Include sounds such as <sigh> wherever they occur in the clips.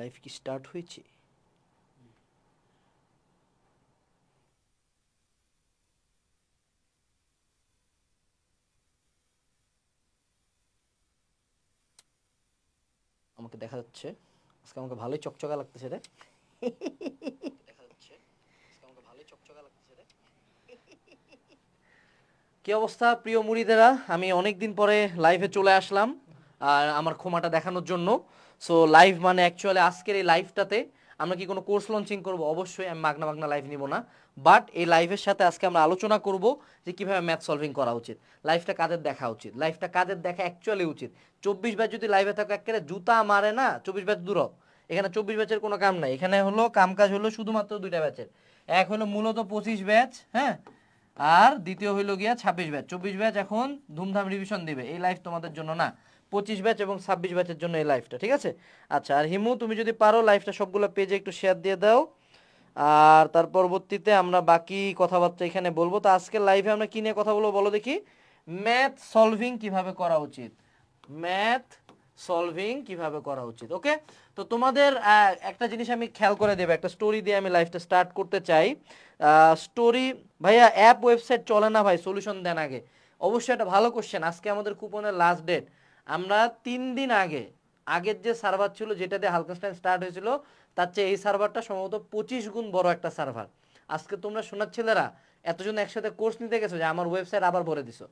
Life কি start হয়েছে আমাকে দেখা যাচ্ছে আজকে আমাকে ভালোই চকচকা লাগতেছে রে কি অবস্থা প্রিয় মুড়িদেরা আমি অনেকদিন পরে লাইভে চলে আসলাম আর আমার ক্ষমাটা দেখানোর জন্য সো লাইভ মানে অ্যাকচুয়ালি আজকের এই লাইভটাতে আমরা কি কোনো কোর্স লঞ্চিং করব অবশ্যই আমি মাগনা মাগনা লাইভ নিব না বাট এই লাইভের সাথে আজকে আমরা আলোচনা করব যে কিভাবে ম্যাথ সলভিং করা উচিত লাইফটা কাদের দেখা উচিত লাইফটা কাদের দেখা অ্যাকচুয়ালি উচিত চব্বিশ ব্যাচ যদি লাইভে থাকো একেবারে জুতা মারে না চব্বিশ ব্যাচ দূর এখানে চব্বিশ ব্যাচের কোনো কাম নাই এখানে হলো কাম কাজ হলো শুধুমাত্র দুইটা ব্যাচের এক হলো মূলত পঁচিশ ব্যাচ হ্যাঁ আর দ্বিতীয় হইলো গিয়া ছাব্বিশ ব্যাচ চব্বিশ ব্যাচ এখন ধুমধাম রিভিশন দিবে এই লাইভ তোমাদের জন্য না পঁচিশ ব্যাচ এবং ছাব্বিশ ব্যাচের জন্য এই লাইফটা ঠিক আছে আচ্ছা আর হিমু তুমি যদি পারো লাইফটা সবগুলো পেজে একটু শেয়ার দিয়ে দাও আর তার পরবর্তীতে আমরা বাকি কথাবার্তা এখানে বলবো তো আজকে লাইভে আমরা কি নিয়ে কথা বলবো বলো দেখি ম্যাথ সলভিং কিভাবে করা উচিত ম্যাথ সলভিং কিভাবে করা উচিত ওকে তো তোমাদের একটা জিনিস আমি খেয়াল করে দেবো একটা স্টোরি দিয়ে আমি লাইফটা স্টার্ট করতে চাই স্টোরি ভাইয়া অ্যাপ ওয়েবসাইট চলে না ভাই সলিউশন দেন আগে অবশ্যই একটা ভালো কোশ্চেন আজকে আমাদের কুপনের লাস্ট ডেট আমরা তিন দিন আগে আগের যে সার্ভার ছিল যেটা দিয়ে হালকাস্টাইন স্টার্ট হয়েছিল তার চেয়ে এই সার্ভারটা সম্ভবত পঁচিশ গুণ বড় একটা সার্ভার আজকে তোমরা শোনার ছেলেরা এতজন একসাথে কোর্স নিতে গেছো যে আমার ওয়েবসাইট আবার ভরে দিছো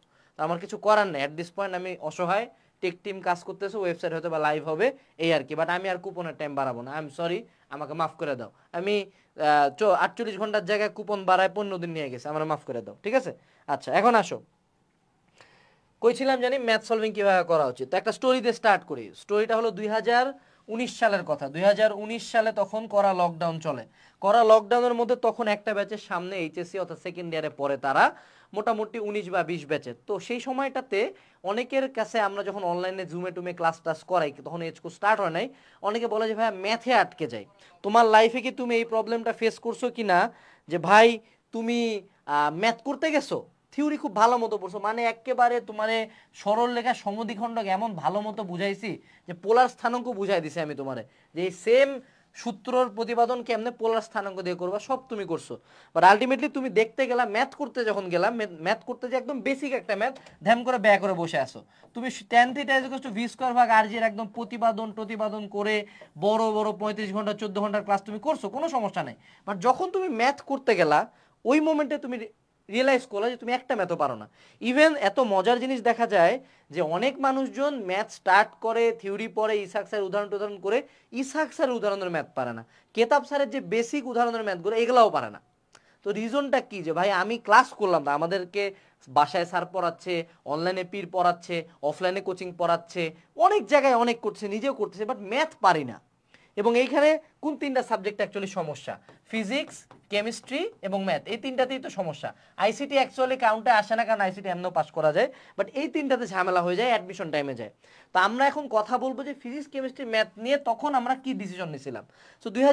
আমার কিছু করার নেই অ্যাট দিস পয়েন্ট আমি অসহায় টেক টিম কাজ করতেছে ওয়েবসাইট হয়তো বা লাইভ হবে এই আর কি বাট আমি আর কুপনের টাইম বাড়াবো না আই এম সরি আমাকে মাফ করে দাও আমি আটচল্লিশ ঘন্টার জায়গায় কুপন বাড়ায় পনেরো দিন নিয়ে গেছে আমার মাফ করে দাও ঠিক আছে আচ্ছা এখন আসো কইছিলাম জানি ম্যাথ সলভিং কীভাবে করা উচিত তো একটা স্টোরি দিয়ে স্টার্ট করি স্টোরিটা হলো দুই সালের কথা দুই সালে তখন করা লকডাউন চলে করা লকডাউনের মধ্যে তখন একটা ব্যাচের সামনে এইচএসসি অর্থাৎ সেকেন্ড ইয়ারে পরে তারা মোটামুটি উনিশ বা বিশ ব্যাচে তো সেই সময়টাতে অনেকের কাছে আমরা যখন অনলাইনে জুমে টুমে ক্লাস টাস করাই তখন এজকো স্টার্ট হয় নাই অনেকে বলে যে ভাই ম্যাথে আটকে যায় তোমার লাইফে কি তুমি এই প্রবলেমটা ফেস করছো কি না যে ভাই তুমি ম্যাথ করতে গেছো থিওরি খুব ভালো মতো পড়ছো মানে একেবারে তোমার সরল লেখা সমধিখণ্ড এমন ভালো মতো বুঝাইছি যে পোলার স্থানাঙ্ক বুঝাই দিছি আমি তোমারে যে এই সেম সূত্রর প্রতিপাদন কেমনে পোলার স্থানাঙ্ক দিয়ে করবা সব তুমি করছো বাট আলটিমেটলি তুমি দেখতে গেলাম ম্যাথ করতে যখন গেলাম ম্যাথ করতে যে একদম বেসিক একটা ম্যাথ ধ্যাম করে ব্যয় করে বসে আসো তুমি ten theta two v square ভাগ আর জির একদম প্রতিপাদন প্রতিপাদন করে বড় বড় পঁয়ত্রিশ ঘন্টা চোদ্দ ঘন্টার ক্লাস তুমি করছো কোনো সমস্যা নেই বাট যখন তুমি ম্যাথ করতে গেলা ওই মোমেন্টে তুমি রিয়েলাইজ করলো যে তুমি একটা ম্যাথও পারো না ইভেন এত মজার জিনিস দেখা যায় যে অনেক মানুষজন ম্যাথ স্টার্ট করে থিওরি পড়ে ইসাক স্যার উদাহরণ টুদাহরণ করে ইসাক স্যার উদাহরণের ম্যাথ পারে না কেতাব স্যারের যে বেসিক উদাহরণের ম্যাথগুলো এগুলাও পারে না তো রিজনটা কি যে ভাই আমি ক্লাস করলাম না আমাদেরকে বাসায় স্যার পড়াচ্ছে অনলাইনে পীর পড়াচ্ছে অফলাইনে কোচিং পড়াচ্ছে অনেক জায়গায় অনেক করছে নিজেও করতেছে বাট ম্যাথ পারি না এবং এইখানে কোন তিনটা সাবজেক্ট অ্যাকচুয়ালি সমস্যা ফিজিক্স কেমিস্ট্রি এবং ম্যাথ এই তিনটাতেই তো সমস্যা আইসিটি অ্যাকচুয়ালি কাউন্টে আসে না কারণ আইসিটি এমনও পাস করা যায় বাট এই তিনটাতে ঝামেলা হয়ে যায় অ্যাডমিশন টাইমে যায় তো আমরা এখন কথা বলবো যে ফিজিক্স কেমিস্ট্রি ম্যাথ নিয়ে তখন আমরা কি ডিসিশন নিয়েছিলাম সো দুই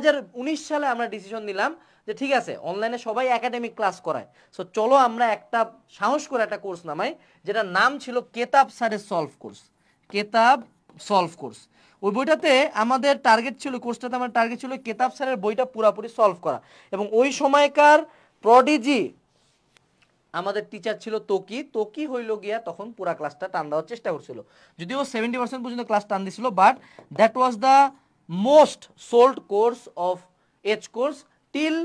সালে আমরা ডিসিশন নিলাম যে ঠিক আছে অনলাইনে সবাই একাডেমিক ক্লাস করায় সো চলো আমরা একটা সাহস করে একটা কোর্স নামাই যেটা নাম ছিল কেতাব স্যারের সলভ কোর্স কেতাব সলভ কোর্স ওই বইটাতে আমাদের টার্গেট ছিল কোর্সটাতে আমার টার্গেট ছিল কেতাব স্যারের বইটা পুরাপুরি সলভ করা এবং ওই সময়কার প্রডিজি আমাদের টিচার ছিল তোকি তোকি হইল গিয়া তখন পুরা ক্লাসটা টান দেওয়ার চেষ্টা করছিল যদিও সেভেন্টি পার্সেন্ট পর্যন্ত ক্লাস টান দিছিল but that was the most sold course of as course till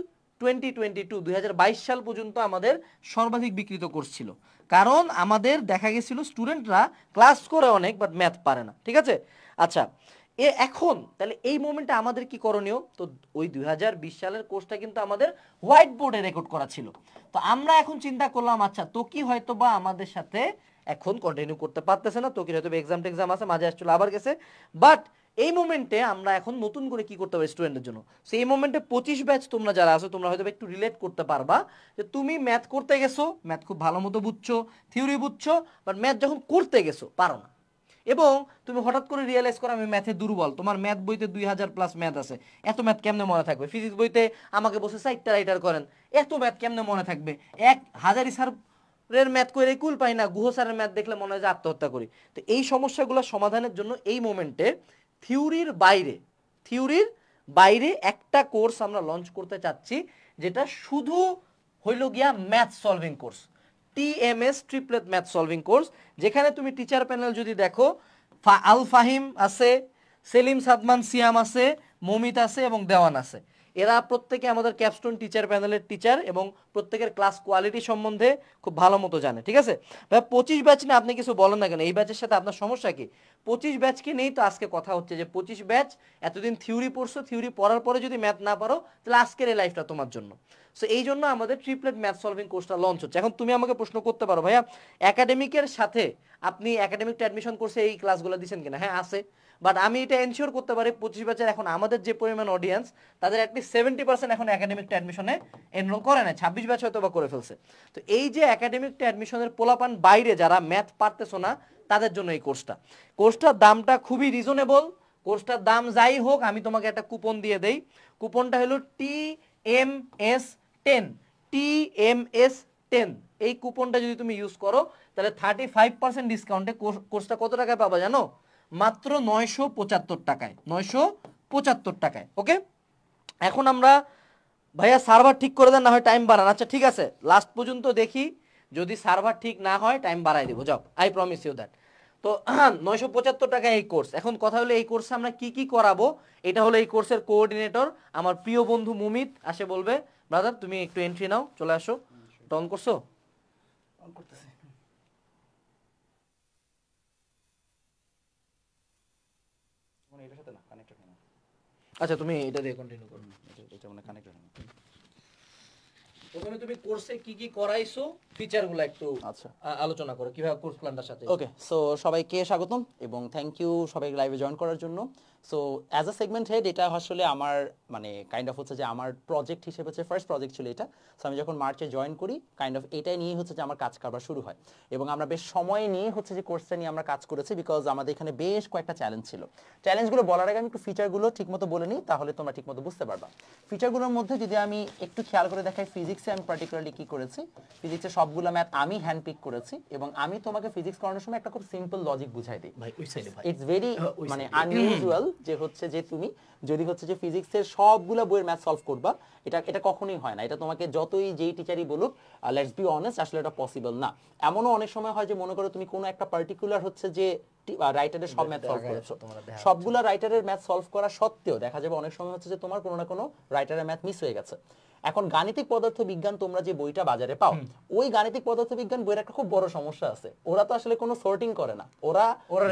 twenty twenty two দুই সাল পর্যন্ত আমাদের সর্বাধিক বিকৃত কোর্স ছিল কারণ আমাদের দেখা গেছিল স্টুডেন্টরা ক্লাস করে অনেক বাট ম্যাথ পারে না ঠিক আছে আচ্ছা এ এখন তাহলে এই মোমেন্টটা আমাদের কি করণীয় তো ওই দুই সালের কোর্সটা কিন্তু আমাদের হোয়াইট বোর্ডে রেকর্ড করা ছিল তো আমরা এখন চিন্তা করলাম আচ্ছা তো কি হয়তো বা আমাদের সাথে এখন কন্টিনিউ করতে পারতেছে না তো কি হয়তো এক্সাম টেক্সাম আছে মাঝে আসছিল আবার গেছে বাট এই মোমেন্টে আমরা এখন নতুন করে কি করতে পারি স্টুডেন্টের জন্য সো এই মোমেন্টে পঁচিশ ব্যাচ তোমরা যারা আছো তোমরা হয়তো একটু রিলেট করতে পারবা যে তুমি ম্যাথ করতে গেছো ম্যাথ খুব ভালো মতো বুঝছো থিওরি বুঝছো বাট ম্যাথ যখন করতে গেছো পারো না এবং তুমি হঠাৎ করে রিয়েলাইজ করো আমি ম্যাথে দুর্বল তোমার ম্যাথ বইতে দুই হাজার প্লাস ম্যাথ আছে এত ম্যাথ কেমনে মনে থাকবে ফিজিক্স বইতে আমাকে বসে সাইটটা রাইটার করেন এত ম্যাথ কেমনে মনে থাকবে এক হাজারি স্যারের ম্যাথ করে কুল পাই না গুহ স্যারের ম্যাথ দেখলে মনে হয় যে আত্মহত্যা করি তো এই সমস্যাগুলো সমাধানের জন্য এই মোমেন্টে থিওরির বাইরে থিওরির বাইরে একটা কোর্স আমরা লঞ্চ করতে চাচ্ছি যেটা শুধু হইল গিয়া math solving course TMS triplet math solving course যেখানে তুমি টিচার প্যানেল যদি দেখো আল ফাহিম আছে সেলিম সাদমান সিয়াম আছে মমিত আছে এবং দেওয়ান আছে এরা প্রত্যেকে আমাদের ক্যাপস্টোন টিচার প্যানেলের টিচার এবং প্রত্যেকের ক্লাস কোয়ালিটি সম্বন্ধে খুব ভালো মতো জানে ঠিক আছে ভাই পঁচিশ ব্যাচ না আপনি কিছু বলেন না কেন এই ব্যাচের সাথে আপনার সমস্যা কি পঁচিশ ব্যাচকে নেই তো আজকে কথা হচ্ছে যে পঁচিশ ব্যাচ এতদিন থিওরি পড়ছো থিওরি পড়ার পরে যদি ম্যাথ না পারো তাহলে আজকের এই লাইফটা তোমার জন্য সো এই জন্য আমাদের ট্রিপলেট ম্যাথ সলভিং কোর্সটা লঞ্চ হচ্ছে এখন তুমি আমাকে প্রশ্ন করতে পারো ভাইয়া একাডেমিকের সাথে আপনি একাডেমিকটা অ্যাডমিশন করছে এই ক্লাসগুলো দিচ্ছেন কিনা হ্যাঁ আছে বাট আমি এটা এনশিওর করতে পারি পঁচিশ ব্যাচের এখন আমাদের যে পরিমাণ অডিয়েন্স তাদের অ্যাটলিস্ট সেভেন্টি পার্সেন্ট এখন একাডেমিকটা অ্যাডমিশনে এনরোল করে না ছাব্বিশ ব্যাচ হয়তো বা করে ফেলছে তো এই যে একাডেমিকটা অ্যাডমিশনের পোলাপান বাইরে যারা ম্যাথ পারতেছো না তাদের জন্য এই কোর্সটা কোর্সটার দামটা খুবই রিজনেবল কোর্সটার দাম যাই হোক আমি তোমাকে একটা কুপন দিয়ে দেই কুপনটা হলো T M S ten T M S ten এই কুপনটা যদি তুমি ইউজ করো তাহলে থার্টি ফাইভ পার্সেন্ট ডিসকাউন্টে কোর্সটা কত টাকায় পাবা জানো মাত্র নয়শো পঁচাত্তর টাকায় নয়শো পঁচাত্তর টাকায় ওকে এখন আমরা ভাইয়া সার্ভার ঠিক করে দেন না হয় টাইম বাড়ান আচ্ছা ঠিক আছে লাস্ট পর্যন্ত দেখি যদি সার্ভার ঠিক না হয় টাইম বাড়াই দেবো যাও আই প্রমিস ইউ দ্যাট তো নয়শো পঁচাত্তর টাকা এই কোর্স এখন কথা হলো এই কোর্সে আমরা কি কি করাবো এটা হলো এই কোর্সের কোঅর্ডিনেটর আমার প্রিয় বন্ধু মুমিত আসে বলবে ব্রাদার তুমি একটু এন্ট্রি নাও চলে আসো টন করছো করতেছি আচ্ছা তুমি এটা দিয়ে কন্টিনিউ করো এটা মানে কানেক্টেড ওখানে তুমি কোর্সে কি কি করাইছো ফিচারগুলো একটু আচ্ছা আলোচনা করো কিভাবে কোর্স প্ল্যানটার সাথে ওকে সো সবাইকে স্বাগতম এবং থ্যাংক ইউ সবাই লাইভে জয়েন করার জন্য so as a segment head এটা আসলে আমার মানে কাইন্ড অফ হচ্ছে যে আমার প্রজেক্ট হিসেবে হচ্ছে ফার্স্ট প্রজেক্ট ছিল এটা সো আমি যখন মার্চে জয়েন করি কাইন্ড অফ এটাই নিয়ে হচ্ছে যে আমার কাজ কারবার শুরু হয় এবং আমরা বেশ সময় নিয়ে হচ্ছে যে কোর্সটা নিয়ে আমরা কাজ করেছি বিকজ আমাদের এখানে বেশ কয়েকটা চ্যালেঞ্জ ছিল চ্যালেঞ্জগুলো বলার আগে আমি একটু ফিচারগুলো ঠিকমতো বলে নিই তাহলে তোমরা ঠিকমতো বুঝতে পারবা ফিচারগুলোর মধ্যে যদি আমি একটু খেয়াল করে দেখাই ফিজিক্সে আমি পার্টিকুলারলি কী করেছি ফিজিক্সে সবগুলো ম্যাথ আমি হ্যান্ড পিক করেছি এবং আমি তোমাকে ফিজিক্স করানোর সময় একটা খুব সিম্পল লজিক বুঝাই দিই ইটস ভেরি হ্যাঁ, মানে আনইউজুয়াল যে হচ্ছে যে তুমি যদি হচ্ছে যে ফিজিক্সের সবগুলো বইয়ের ম্যাথ সলভ করবা এটা এটা কখনোই হয় না এটা তোমাকে যতই যেই টিচারই বলুক লেটস বি অনেস্ট আসলে এটা পসিবল না এমনও অনেক সময় হয় যে মনে করো তুমি কোনো একটা পার্টিকুলার হচ্ছে যে রাইটারের সব ম্যাথ সলভ করেছো সবগুলা রাইটারের ম্যাথ সলভ করা সত্ত্বেও দেখা যাবে অনেক সময় হচ্ছে যে তোমার কোনো না কোনো রাইটারের ম্যাথ মিস হয়ে গেছে এখন গাণিতিক পদার্থ বিজ্ঞান তোমরা যে বইটা বাজারে পাও ওই গাণিতিক পদার্থ বিজ্ঞান বইয়ের একটা খুব বড় সমস্যা আছে ওরা তো আসলে কোনো সর্টিং করে না ওরা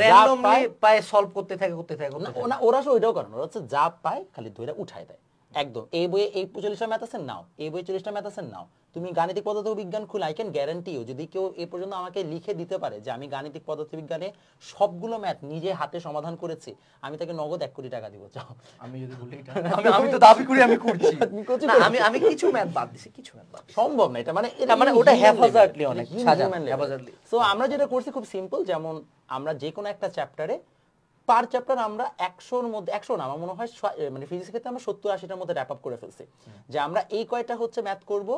র্যান্ডমলি পায় সলভ করতে থাকে করতে থাকে না ওরা আসলে ওইটাও করে না ওরা হচ্ছে যা পায় খালি ধরে উঠায় দেয় একদম এই বইয়ে এই চল্লিশটা ম্যাথ আছে নাও এই বইয়ে চল্লিশটা ম্যাথ আছে নাও তুমি গাণিতিক পদার্থবিজ্ঞান খুলে আই ক্যান গ্যারান্টি ইউ যদি কেউ এ পর্যন্ত আমাকে লিখে দিতে পারে যে আমি গাণিতিক পদার্থবিজ্ঞানে সবগুলো ম্যাথ নিজে হাতে সমাধান করেছি আমি তাকে নগদ এক কোটি টাকা দিব চাও আমি যদি বলি আমি তো দাবি করি আমি করছি <laughs> না আমি আমি কিছু ম্যাথ বাদ দিছি কিছু ম্যাথ বাদ সম্ভব না এটা মানে এটা মানে ওটা হ্যাফাজার্ডলি অনেক সাজা হ্যাফাজার্ডলি সো আমরা যেটা করছি খুব সিম্পল যেমন আমরা যে কোনো একটা চ্যাপ্টারে পার চ্যাপ্টার আমরা একশোর মধ্যে একশো না আমার মনে হয় মানে ফিজিক্সের ক্ষেত্রে আমরা সত্তর আশিটার মধ্যে র্যাপ আপ করে ফেলছি যে আমরা এই কয়টা হচ্ছে ম্যাথ করব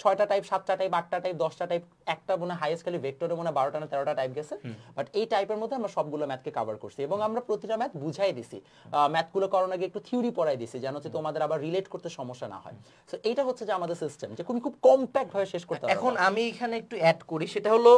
ছয়টা টাইপ সাতটা টাইপ আটটা টাইপ দশটা টাইপ একটা মনে হাইয়েস্ট খালি ভেক্টরে মনে বারোটা না তেরোটা টাইপ গেছে বাট এই টাইপের মধ্যে আমরা সবগুলো ম্যাথকে কভার করছি এবং আমরা প্রতিটা ম্যাথ বুঝাই দিছি ম্যাথগুলো করার আগে একটু থিওরি পড়াই দিছি যেন হচ্ছে তোমাদের আবার রিলেট করতে সমস্যা না হয় সো এইটা হচ্ছে যে আমাদের সিস্টেম যে তুমি খুব কম্প্যাক্ট ভাবে শেষ করতে এখন আমি এখানে একটু অ্যাড করি সেটা হলো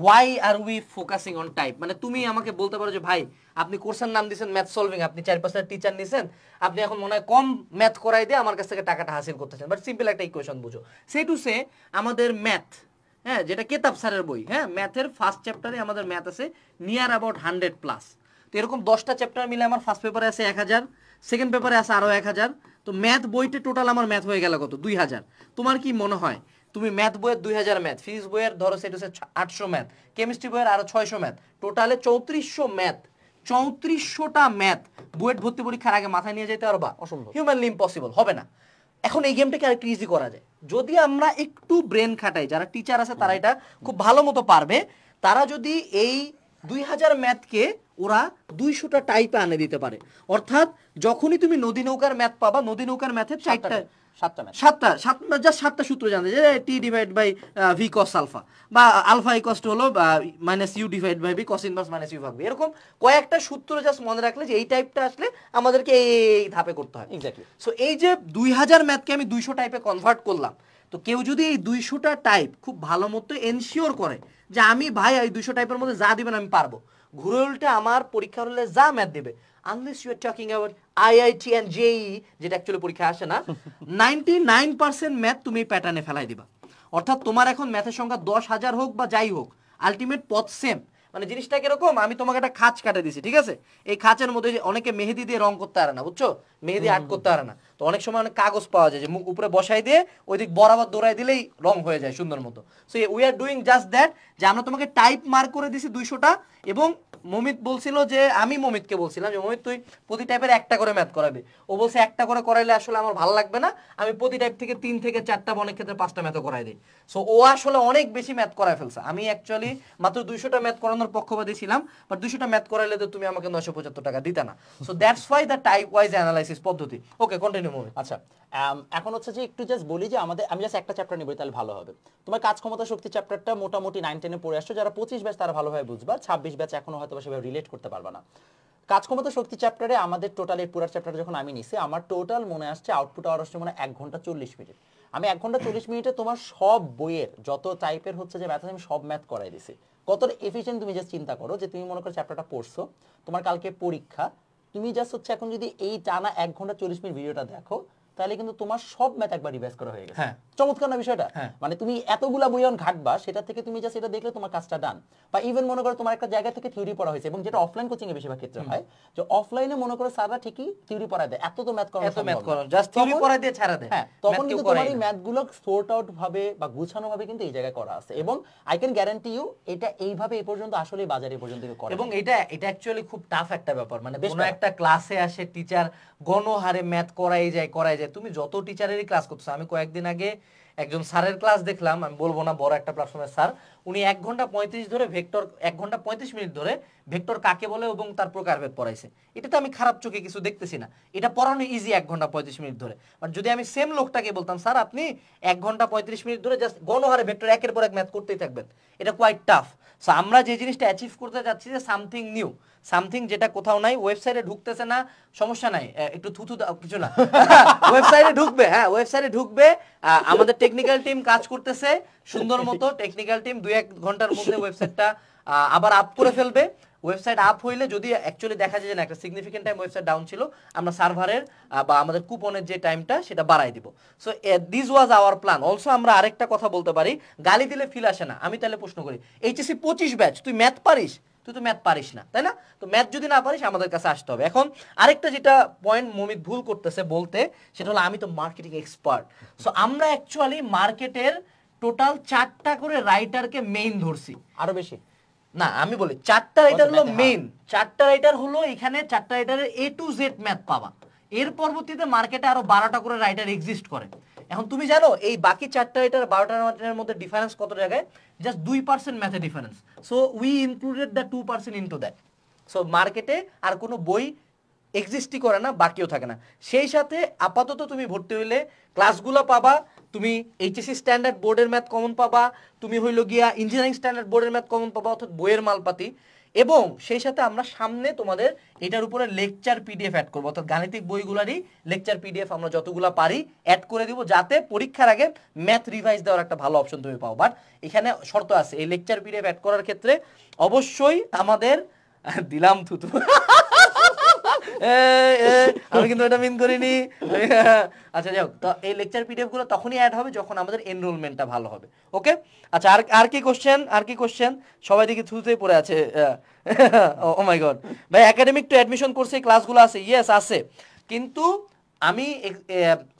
why are we focusing on type মানে তুমি আমাকে বলতে পারো যে ভাই আপনি কোর্সের নাম দিয়েছেন ম্যাথ সলভিং আপনি চার পাঁচটা টিচার নিয়েছেন আপনি এখন মনে হয় কম ম্যাথ করাই দিয়ে আমার কাছ থেকে টাকাটা হাসিল করতেছেন বাট সিম্পল একটা ইকুয়েশন বুঝো সে টু সে আমাদের ম্যাথ হ্যাঁ যেটা কেতাব স্যারের বই হ্যাঁ ম্যাথের ফার্স্ট চ্যাপ্টারে আমাদের ম্যাথ আছে নিয়ার অ্যাবাউট হান্ড্রেড প্লাস তো এরকম দশটা চ্যাপ্টার মিলে আমার ফার্স্ট পেপারে আছে এক হাজার সেকেন্ড পেপারে আছে আরও এক হাজার তো ম্যাথ বইটা টোটাল আমার ম্যাথ হয়ে গেল কত দুই হাজার তোমার কি মনে হয় তুমি ম্যাথ বইয়ের দুই হাজার ম্যাথ ফিজিক্স বইয়ের ধরো সেটা হচ্ছে আটশো ম্যাথ কেমিস্ট্রি বইয়ের আরও ছয়শো ম্যাথ টোটালে চৌত্রিশশো ম্যাথ চৌত্রিশশোটা ম্যাথ বুয়েট ভর্তি পরীক্ষার আগে মাথায় নিয়ে যেতে পারবা অসম্ভব হিউম্যানলি ইম্পসিবল হবে না এখন এই গেমটাকে আরেকটু ইজি করা যায় যদি আমরা একটু ব্রেন খাটাই যারা টিচার আছে তারা এটা খুব ভালো মতো পারবে তারা যদি এই দুই হাজার ম্যাথকে ওরা দুইশোটা টাইপে আনে দিতে পারে অর্থাৎ যখনই তুমি নদী নৌকার ম্যাথ পাবা নদী নৌকার ম্যাথের চারটা সাতটা সাতটা সাতটা সাতটা সূত্র জানতে যে T divide by V cos alpha বা আলফা ইকস্ট e হলো minus u divide by V cos inverse minus u এরকম কয়েকটা সূত্র জাস্ট মনে রাখলে যে এই টাইপটা আসলে আমাদেরকে এই ধাপে করতে হয় এক্স্যাক্টলি সো এই যে দুই হাজার ম্যাথকে আমি দুইশো টাইপে কনভার্ট করলাম তো কেউ যদি এই দুইশোটা টাইপ খুব ভালো মতো এনশিওর করে যে আমি ভাই এই দুইশো টাইপের মধ্যে যা দিবেন আমি পারবো ঘুরে উল্টে আমার পরীক্ষার হলে যা ম্যাথ দেবে unless you are talking about IIT and JEE যেটা অ্যাকচুয়ালি পরীক্ষা আসে না নাইনটি নাইন পার্সেন্ট ম্যাথ তুমি প্যাটার্নে ফেলাই দিবা অর্থাৎ তোমার এখন ম্যাথের সংখ্যা দশ হাজার হোক বা যাই হোক আলটিমেট পথ সেম মানে জিনিসটা কিরকম আমি তোমাকে একটা খাঁচ কাটে দিছি ঠিক আছে এই খাঁচের মধ্যে অনেকে মেহেদি দিয়ে রং করতে পারে না বুঝছো মেহেদি আর্ট করতে পারে না তো অনেক সময় অনেক কাগজ পাওয়া যায় যে মুখ উপরে বসাই দিয়ে ওই দিক বরাবর দৌড়াই দিলেই রং হয়ে যায় সুন্দর মতো so we are doing just that যে আমরা তোমাকে টাইপ মার্ক করে দিছি দুইশোটা এবং মমিত বলছিল যে আমি মমিতকে বলছিলাম যে মমিত তুই প্রতি টাইপের একটা করে ম্যাথ করাবে ও বলছে একটা করে করাইলে আসলে আমার ভালো লাগবে না আমি প্রতি টাইপ থেকে তিন থেকে চারটা অনেক ক্ষেত্রে পাঁচটা ম্যাথও করাই দিই সো ও আসলে অনেক বেশি ম্যাথ করায় ফেলছে আমি অ্যাকচুয়ালি মাত্র দুইশোটা ম্যাথ করানোর পক্ষপাতী ছিলাম বা দুইশোটা ম্যাথ করাইলে তো তুমি আমাকে নয়শো পঁচাত্তর টাকা দিতে না so that's why the type wise analysis পদ্ধতি ওকে কন্টিনিউ মমিত আচ্ছা এখন হচ্ছে যে একটু জাস্ট বলি যে আমাদের আমি জাস্ট একটা চ্যাপ্টার নিবই তাহলে ভালো হবে তোমার কাজ ক্ষমতা শক্তি চ্যাপ্টারটা মোটামুটি নাইন টেনে পড়ে আসছো যারা পঁচিশ ব্যাচ তারা ভালোভাবে বুঝবা ছাব্বিশ ব্যাচ এখনো হয়তো হয়তো সেভাবে রিলেট করতে পারবা না কাজ ক্ষমতা শক্তি চ্যাপ্টারে আমাদের টোটাল এই পুরো চ্যাপ্টার যখন আমি নিছি আমার টোটাল মনে আসছে আউটপুট আওয়ার আসছে মনে এক ঘন্টা চল্লিশ মিনিট আমি এক ঘন্টা চল্লিশ মিনিটে তোমার সব বইয়ের যত টাইপের হচ্ছে যে ম্যাথ আমি সব ম্যাথ করাই দিছি কতটা এফিসিয়েন্ট তুমি জাস্ট চিন্তা করো যে তুমি মনে করো চ্যাপ্টারটা পড়ছো তোমার কালকে পরীক্ষা তুমি জাস্ট হচ্ছে এখন যদি এই টানা এক ঘন্টা চল্লিশ মিনিট ভিডিওটা দেখো তাহলে কিন্তু তোমার সব ম্যাথ একবার রিভাইজ করা হয়ে গেছে হ্যাঁ। চমৎকার না বিষয়টা হ্যাঁ। মানে তুমি এতগুলা বইয়ন ঘাটবা সেটা থেকে তুমি জাস্ট এটা দেখলে তোমার কাজটা ডান বা ইভেন মনে করো তোমার একটা জায়গা থেকে থিওরি পড়া হয়েছে এবং যেটা অফলাইন কোচিং এ বেশিরভাগ ক্ষেত্রে হয় যে অফলাইনে মনে করো স্যাররা ঠিকই থিওরি পড়ায় দেয় এত তো ম্যাথ করা এত ম্যাথ করা জাস্ট থিওরি পড়ায় দিয়ে ছাড়া দেয় হ্যাঁ তখন কিন্তু তোমার এই ম্যাথ গুলো সর্ট আউট ভাবে বা গুছানো ভাবে কিন্তু এই জায়গায় করা আছে এবং আই ক্যান গ্যারান্টি ইউ এটা এইভাবে এই পর্যন্ত আসলে বাজারে পর্যন্ত করে এবং এটা এটা অ্যাকচুয়ালি খুব টাফ একটা ব্যাপার মানে কোনো একটা ক্লাসে আসে টিচার গণহারে ম্যাথ করাই যায় করাই যায় যে তুমি যত টিচারেরই ক্লাস করতেছো আমি কয়েকদিন আগে একজন স্যারের ক্লাস দেখলাম আমি বলবো না বড় একটা প্ল্যাটফর্মের স্যার উনি এক ঘন্টা পঁয়ত্রিশ ধরে ভেক্টর এক ঘন্টা পঁয়ত্রিশ মিনিট ধরে ভেক্টর কাকে বলে এবং তার প্রকারভেদ পড়াইছে এটা তো আমি খারাপ চোখে কিছু দেখতেছি না এটা পড়ানো ইজি এক ঘন্টা পঁয়ত্রিশ মিনিট ধরে বাট যদি আমি সেম লোকটাকে বলতাম স্যার আপনি এক ঘন্টা পঁয়ত্রিশ মিনিট ধরে জাস্ট গণহারে ভেক্টর একের পর এক ম্যাথ করতেই থাকবেন এটা কোয়াইট টাফ সো আমরা যে জিনিসটা অ্যাচিভ করতে চাচ্ছি যে সামথিং নিউ সামথিং যেটা কোথাও নাই ওয়েবসাইটে ঢুকতেছে না সমস্যা নাই একটু থুথু কিছু না ওয়েবসাইটে <laughs> ঢুকবে হ্যাঁ ওয়েবসাইটে ঢুকবে আমাদের টেকনিক্যাল টিম কাজ করতেছে সুন্দর মতো টেকনিক্যাল টিম দুই এক ঘন্টার মধ্যে ওয়েবসাইটটা আবার আপ করে ফেলবে ওয়েবসাইট আপ হইলে যদি অ্যাকচুয়ালি দেখা যায় যে একটা সিগনিফিকেন্ট টাইম ওয়েবসাইট ডাউন ছিল আমরা সার্ভারের বা আমাদের কুপনের যে টাইমটা সেটা বাড়াই দিব so this was our plan also আমরা আরেকটা কথা বলতে পারি গালি দিলে ফিল আসে না আমি তাহলে প্রশ্ন করি এইচএসি পঁচিশ ব্যাচ তুই ম্যাথ পারিস তুই তো ম্যাথ পারিস না তাই না তো ম্যাথ যদি না পারিস আমাদের কাছে আসতে হবে এখন আরেকটা যেটা পয়েন্ট মমিত ভুল করতেছে বলতে সেটা হলো আমি তো মার্কেটিং এক্সপার্ট সো আমরা অ্যাকচুয়ালি মার্কেটের টোটাল চারটা করে রাইটারকে মেইন ধরছি আরো বেশি না আমি বলি চারটা রাইটার হলো মেইন হ্যাঁ। চারটা রাইটার হলো এখানে চারটা রাইটারের এ টু জেড ম্যাথ পাবা এর পরবর্তীতে মার্কেটে আরো বারোটা করে রাইটার এক্সিস্ট করে এখন তুমি জানো এই বাকি চারটা রাইটার বারোটা রাইটারের মধ্যে ডিফারেন্স কত জায়গায় জাস্ট দুই পার্সেন্ট ম্যাথে difference so we included the two percent into that so মার্কেটে আর কোনো বই এক্সিস্টই করে না বাকিও থাকে না সেই সাথে আপাতত তুমি ভর্তি হইলে ক্লাসগুলো পাবা তুমি এইচএসসি স্ট্যান্ডার্ড বোর্ডের ম্যাথ কমন পাবা তুমি হইল গিয়া ইঞ্জিনিয়ারিং স্ট্যান্ডার্ড বোর্ডের ম্যাথ কমন পাবা অর্থাৎ বইয়ের মালপাতি এবং সেই সাথে আমরা সামনে তোমাদের এটার উপরে লেকচার পিডিএফ অ্যাড করবো অর্থাৎ গাণিতিক বইগুলারই লেকচার পিডিএফ আমরা যতগুলো পারি অ্যাড করে দিব যাতে পরীক্ষার আগে ম্যাথ রিভাইজ দেওয়ার একটা ভালো অপশন তুমি পাও বাট এখানে শর্ত আছে এই লেকচার পিডিএফ অ্যাড করার ক্ষেত্রে অবশ্যই আমাদের দিলাম থুতু <laughs> আমি কিন্তু এটা মিন করিনি আচ্ছা যাই তো এই লেকচার পিডিএফ গুলো তখনই অ্যাড হবে যখন আমাদের এনরোলমেন্টটা ভালো হবে ওকে আচ্ছা আর আর কি কোশ্চেন আর কি কোশ্চেন সবাই দেখি থুতে পড়ে আছে ও মাই গড ভাই একাডেমিক টু অ্যাডমিশন কোর্সে ক্লাসগুলো আছে ইয়েস আছে কিন্তু আমি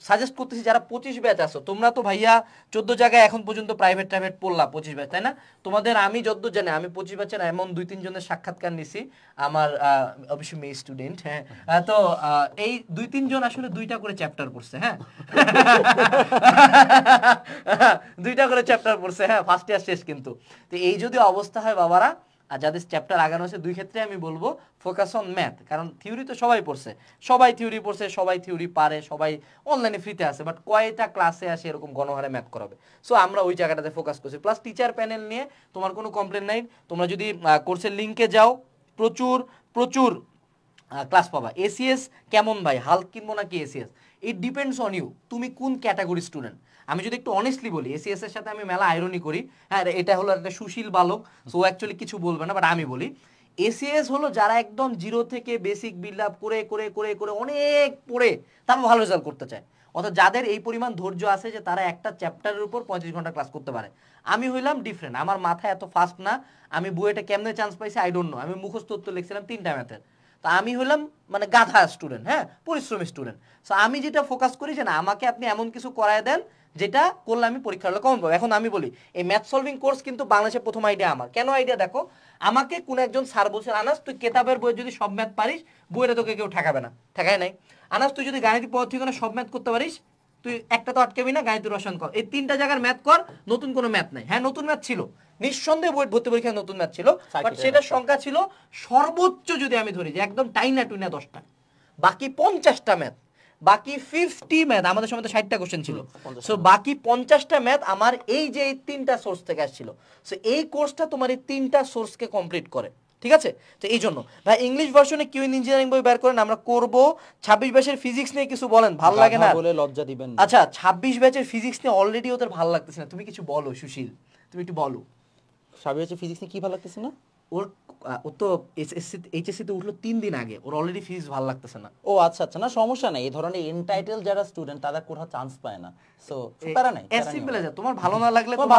সাজেস্ট করতেছি যারা পঁচিশ ব্যাচ আছো তোমরা তো ভাইয়া চোদ্দ জায়গায় এখন পর্যন্ত প্রাইভেট ট্রাইভেট পড়লাম পঁচিশ ব্যাচ তাই না তোমাদের আমি যত জানি আমি পঁচিশ ব্যাচের এমন দুই তিনজনের সাক্ষাৎকার নিছি আমার অবশ্যই মেয়ে স্টুডেন্ট হ্যাঁ তো এই দুই তিনজন আসলে দুইটা করে চ্যাপ্টার পড়ছে হ্যাঁ <laughs> দুইটা করে চ্যাপ্টার পড়ছে হ্যাঁ ফার্স্ট ইয়ার শেষ কিন্তু তো এই যদি অবস্থা হয় বাবারা আর যাদের চ্যাপ্টার আগানো আছে দুই ক্ষেত্রে আমি বলবো ফোকাস অন ম্যাথ কারণ থিওরি তো সবাই পড়ছে সবাই থিওরি পড়ছে সবাই থিওরি পারে সবাই অনলাইনে ফ্রিতে আছে বাট কয়টা ক্লাসে আসে এরকম গণহারে ম্যাথ করাবে সো আমরা ওই জায়গাটাতে ফোকাস করছি প্লাস টিচার প্যানেল নিয়ে তোমার কোনো কমপ্লেন নাই তোমরা যদি কোর্সের লিঙ্কে যাও প্রচুর প্রচুর ক্লাস পাবা এসিএস কেমন ভাই হাল কিনবো নাকি ACS it depends on you তুমি কোন ক্যাটাগরি স্টুডেন্ট আমি যদি একটু অনেস্টলি বলি এসিএস এর সাথে আমি মেলা আয়রনি করি হ্যাঁ এটা হলো একটা সুশীল বালক সো অ্যাকচুয়ালি কিছু বলবে না বাট আমি বলি এসিএস হলো যারা একদম জিরো থেকে বেসিক বিল্ড আপ করে করে করে করে অনেক পড়ে তারপর ভালো রেজাল্ট করতে চায় অর্থাৎ যাদের এই পরিমাণ ধৈর্য আছে যে তারা একটা চ্যাপ্টারের উপর পঁয়ত্রিশ ঘন্টা ক্লাস করতে পারে আমি হইলাম ডিফারেন্ট আমার মাথা এত ফাস্ট না আমি বইয়ে কেমনে চান্স পাইছি আই ডোন্ট নো আমি মুখস্থ লিখছিলাম তিনটা ম্যাথের তা আমি হইলাম মানে গাধা স্টুডেন্ট হ্যাঁ পরিশ্রমী স্টুডেন্ট সো আমি যেটা ফোকাস করি যে না আমাকে আপনি এমন কিছু করায় দেন যেটা করলে আমি পরীক্ষার হলে পাবো এখন আমি বলি এই ম্যাথ সলভিং কোর্স কিন্তু বাংলাদেশের প্রথম আইডিয়া আমার কেন আইডিয়া দেখো আমাকে কোন একজন স্যার বলছেন আনাস তুই কেতাবের বই যদি সব ম্যাথ পারিস বইটা তোকে কেউ ঠেকাবে না ঠেকায় নাই আনাস তুই যদি গাণিতিক পদ্ধতি করে সব ম্যাথ করতে পারিস তুই একটা তো আটকেবি না গাণিতিক রসায়ন কর এই তিনটা জায়গার ম্যাথ কর নতুন কোনো ম্যাথ নাই হ্যাঁ নতুন ম্যাথ ছিল নিঃসন্দেহে বই ভর্তি পরীক্ষায় নতুন ম্যাথ ছিল বাট সেটার সংখ্যা ছিল সর্বোচ্চ যদি আমি ধরি যে একদম টাইনা টুইনা দশটা বাকি পঞ্চাশটা ম্যাথ বাকি ফিফটি ম্যাথ আমাদের সময় তো ষাটটা কোশ্চেন ছিল সো বাকি পঞ্চাশটা ম্যাথ আমার এই যে তিনটা সোর্স থেকে আসছিল সো এই কোর্সটা তোমার এই তিনটা সোর্সকে কমপ্লিট করে ঠিক আছে তো এই জন্য ভাই ইংলিশ ভার্সনে কিউ ইঞ্জিনিয়ারিং বই বের করেন আমরা করব ছাব্বিশ ব্যাচের ফিজিক্স নিয়ে কিছু বলেন ভালো লাগে না বলে লজ্জা দিবেন আচ্ছা ছাব্বিশ ব্যাচের ফিজিক্স নিয়ে অলরেডি ওদের ভালো লাগতেছে না তুমি কিছু বলো সুশীল তুমি একটু বলো ছাব্বিশ ব্যাচের ফিজিক্স নিয়ে কি ভালো লাগতেছে না ওর ও তো এসএসসি তে উঠলো তিন দিন আগে ওর অলরেডি ফিজ ভালো লাগতেছে না ও আচ্ছা আচ্ছা না সমস্যা নাই এই ধরনের এনটাইটেল যারা স্টুডেন্ট তারা কোথাও চান্স পায় না সো প্যারা সেটা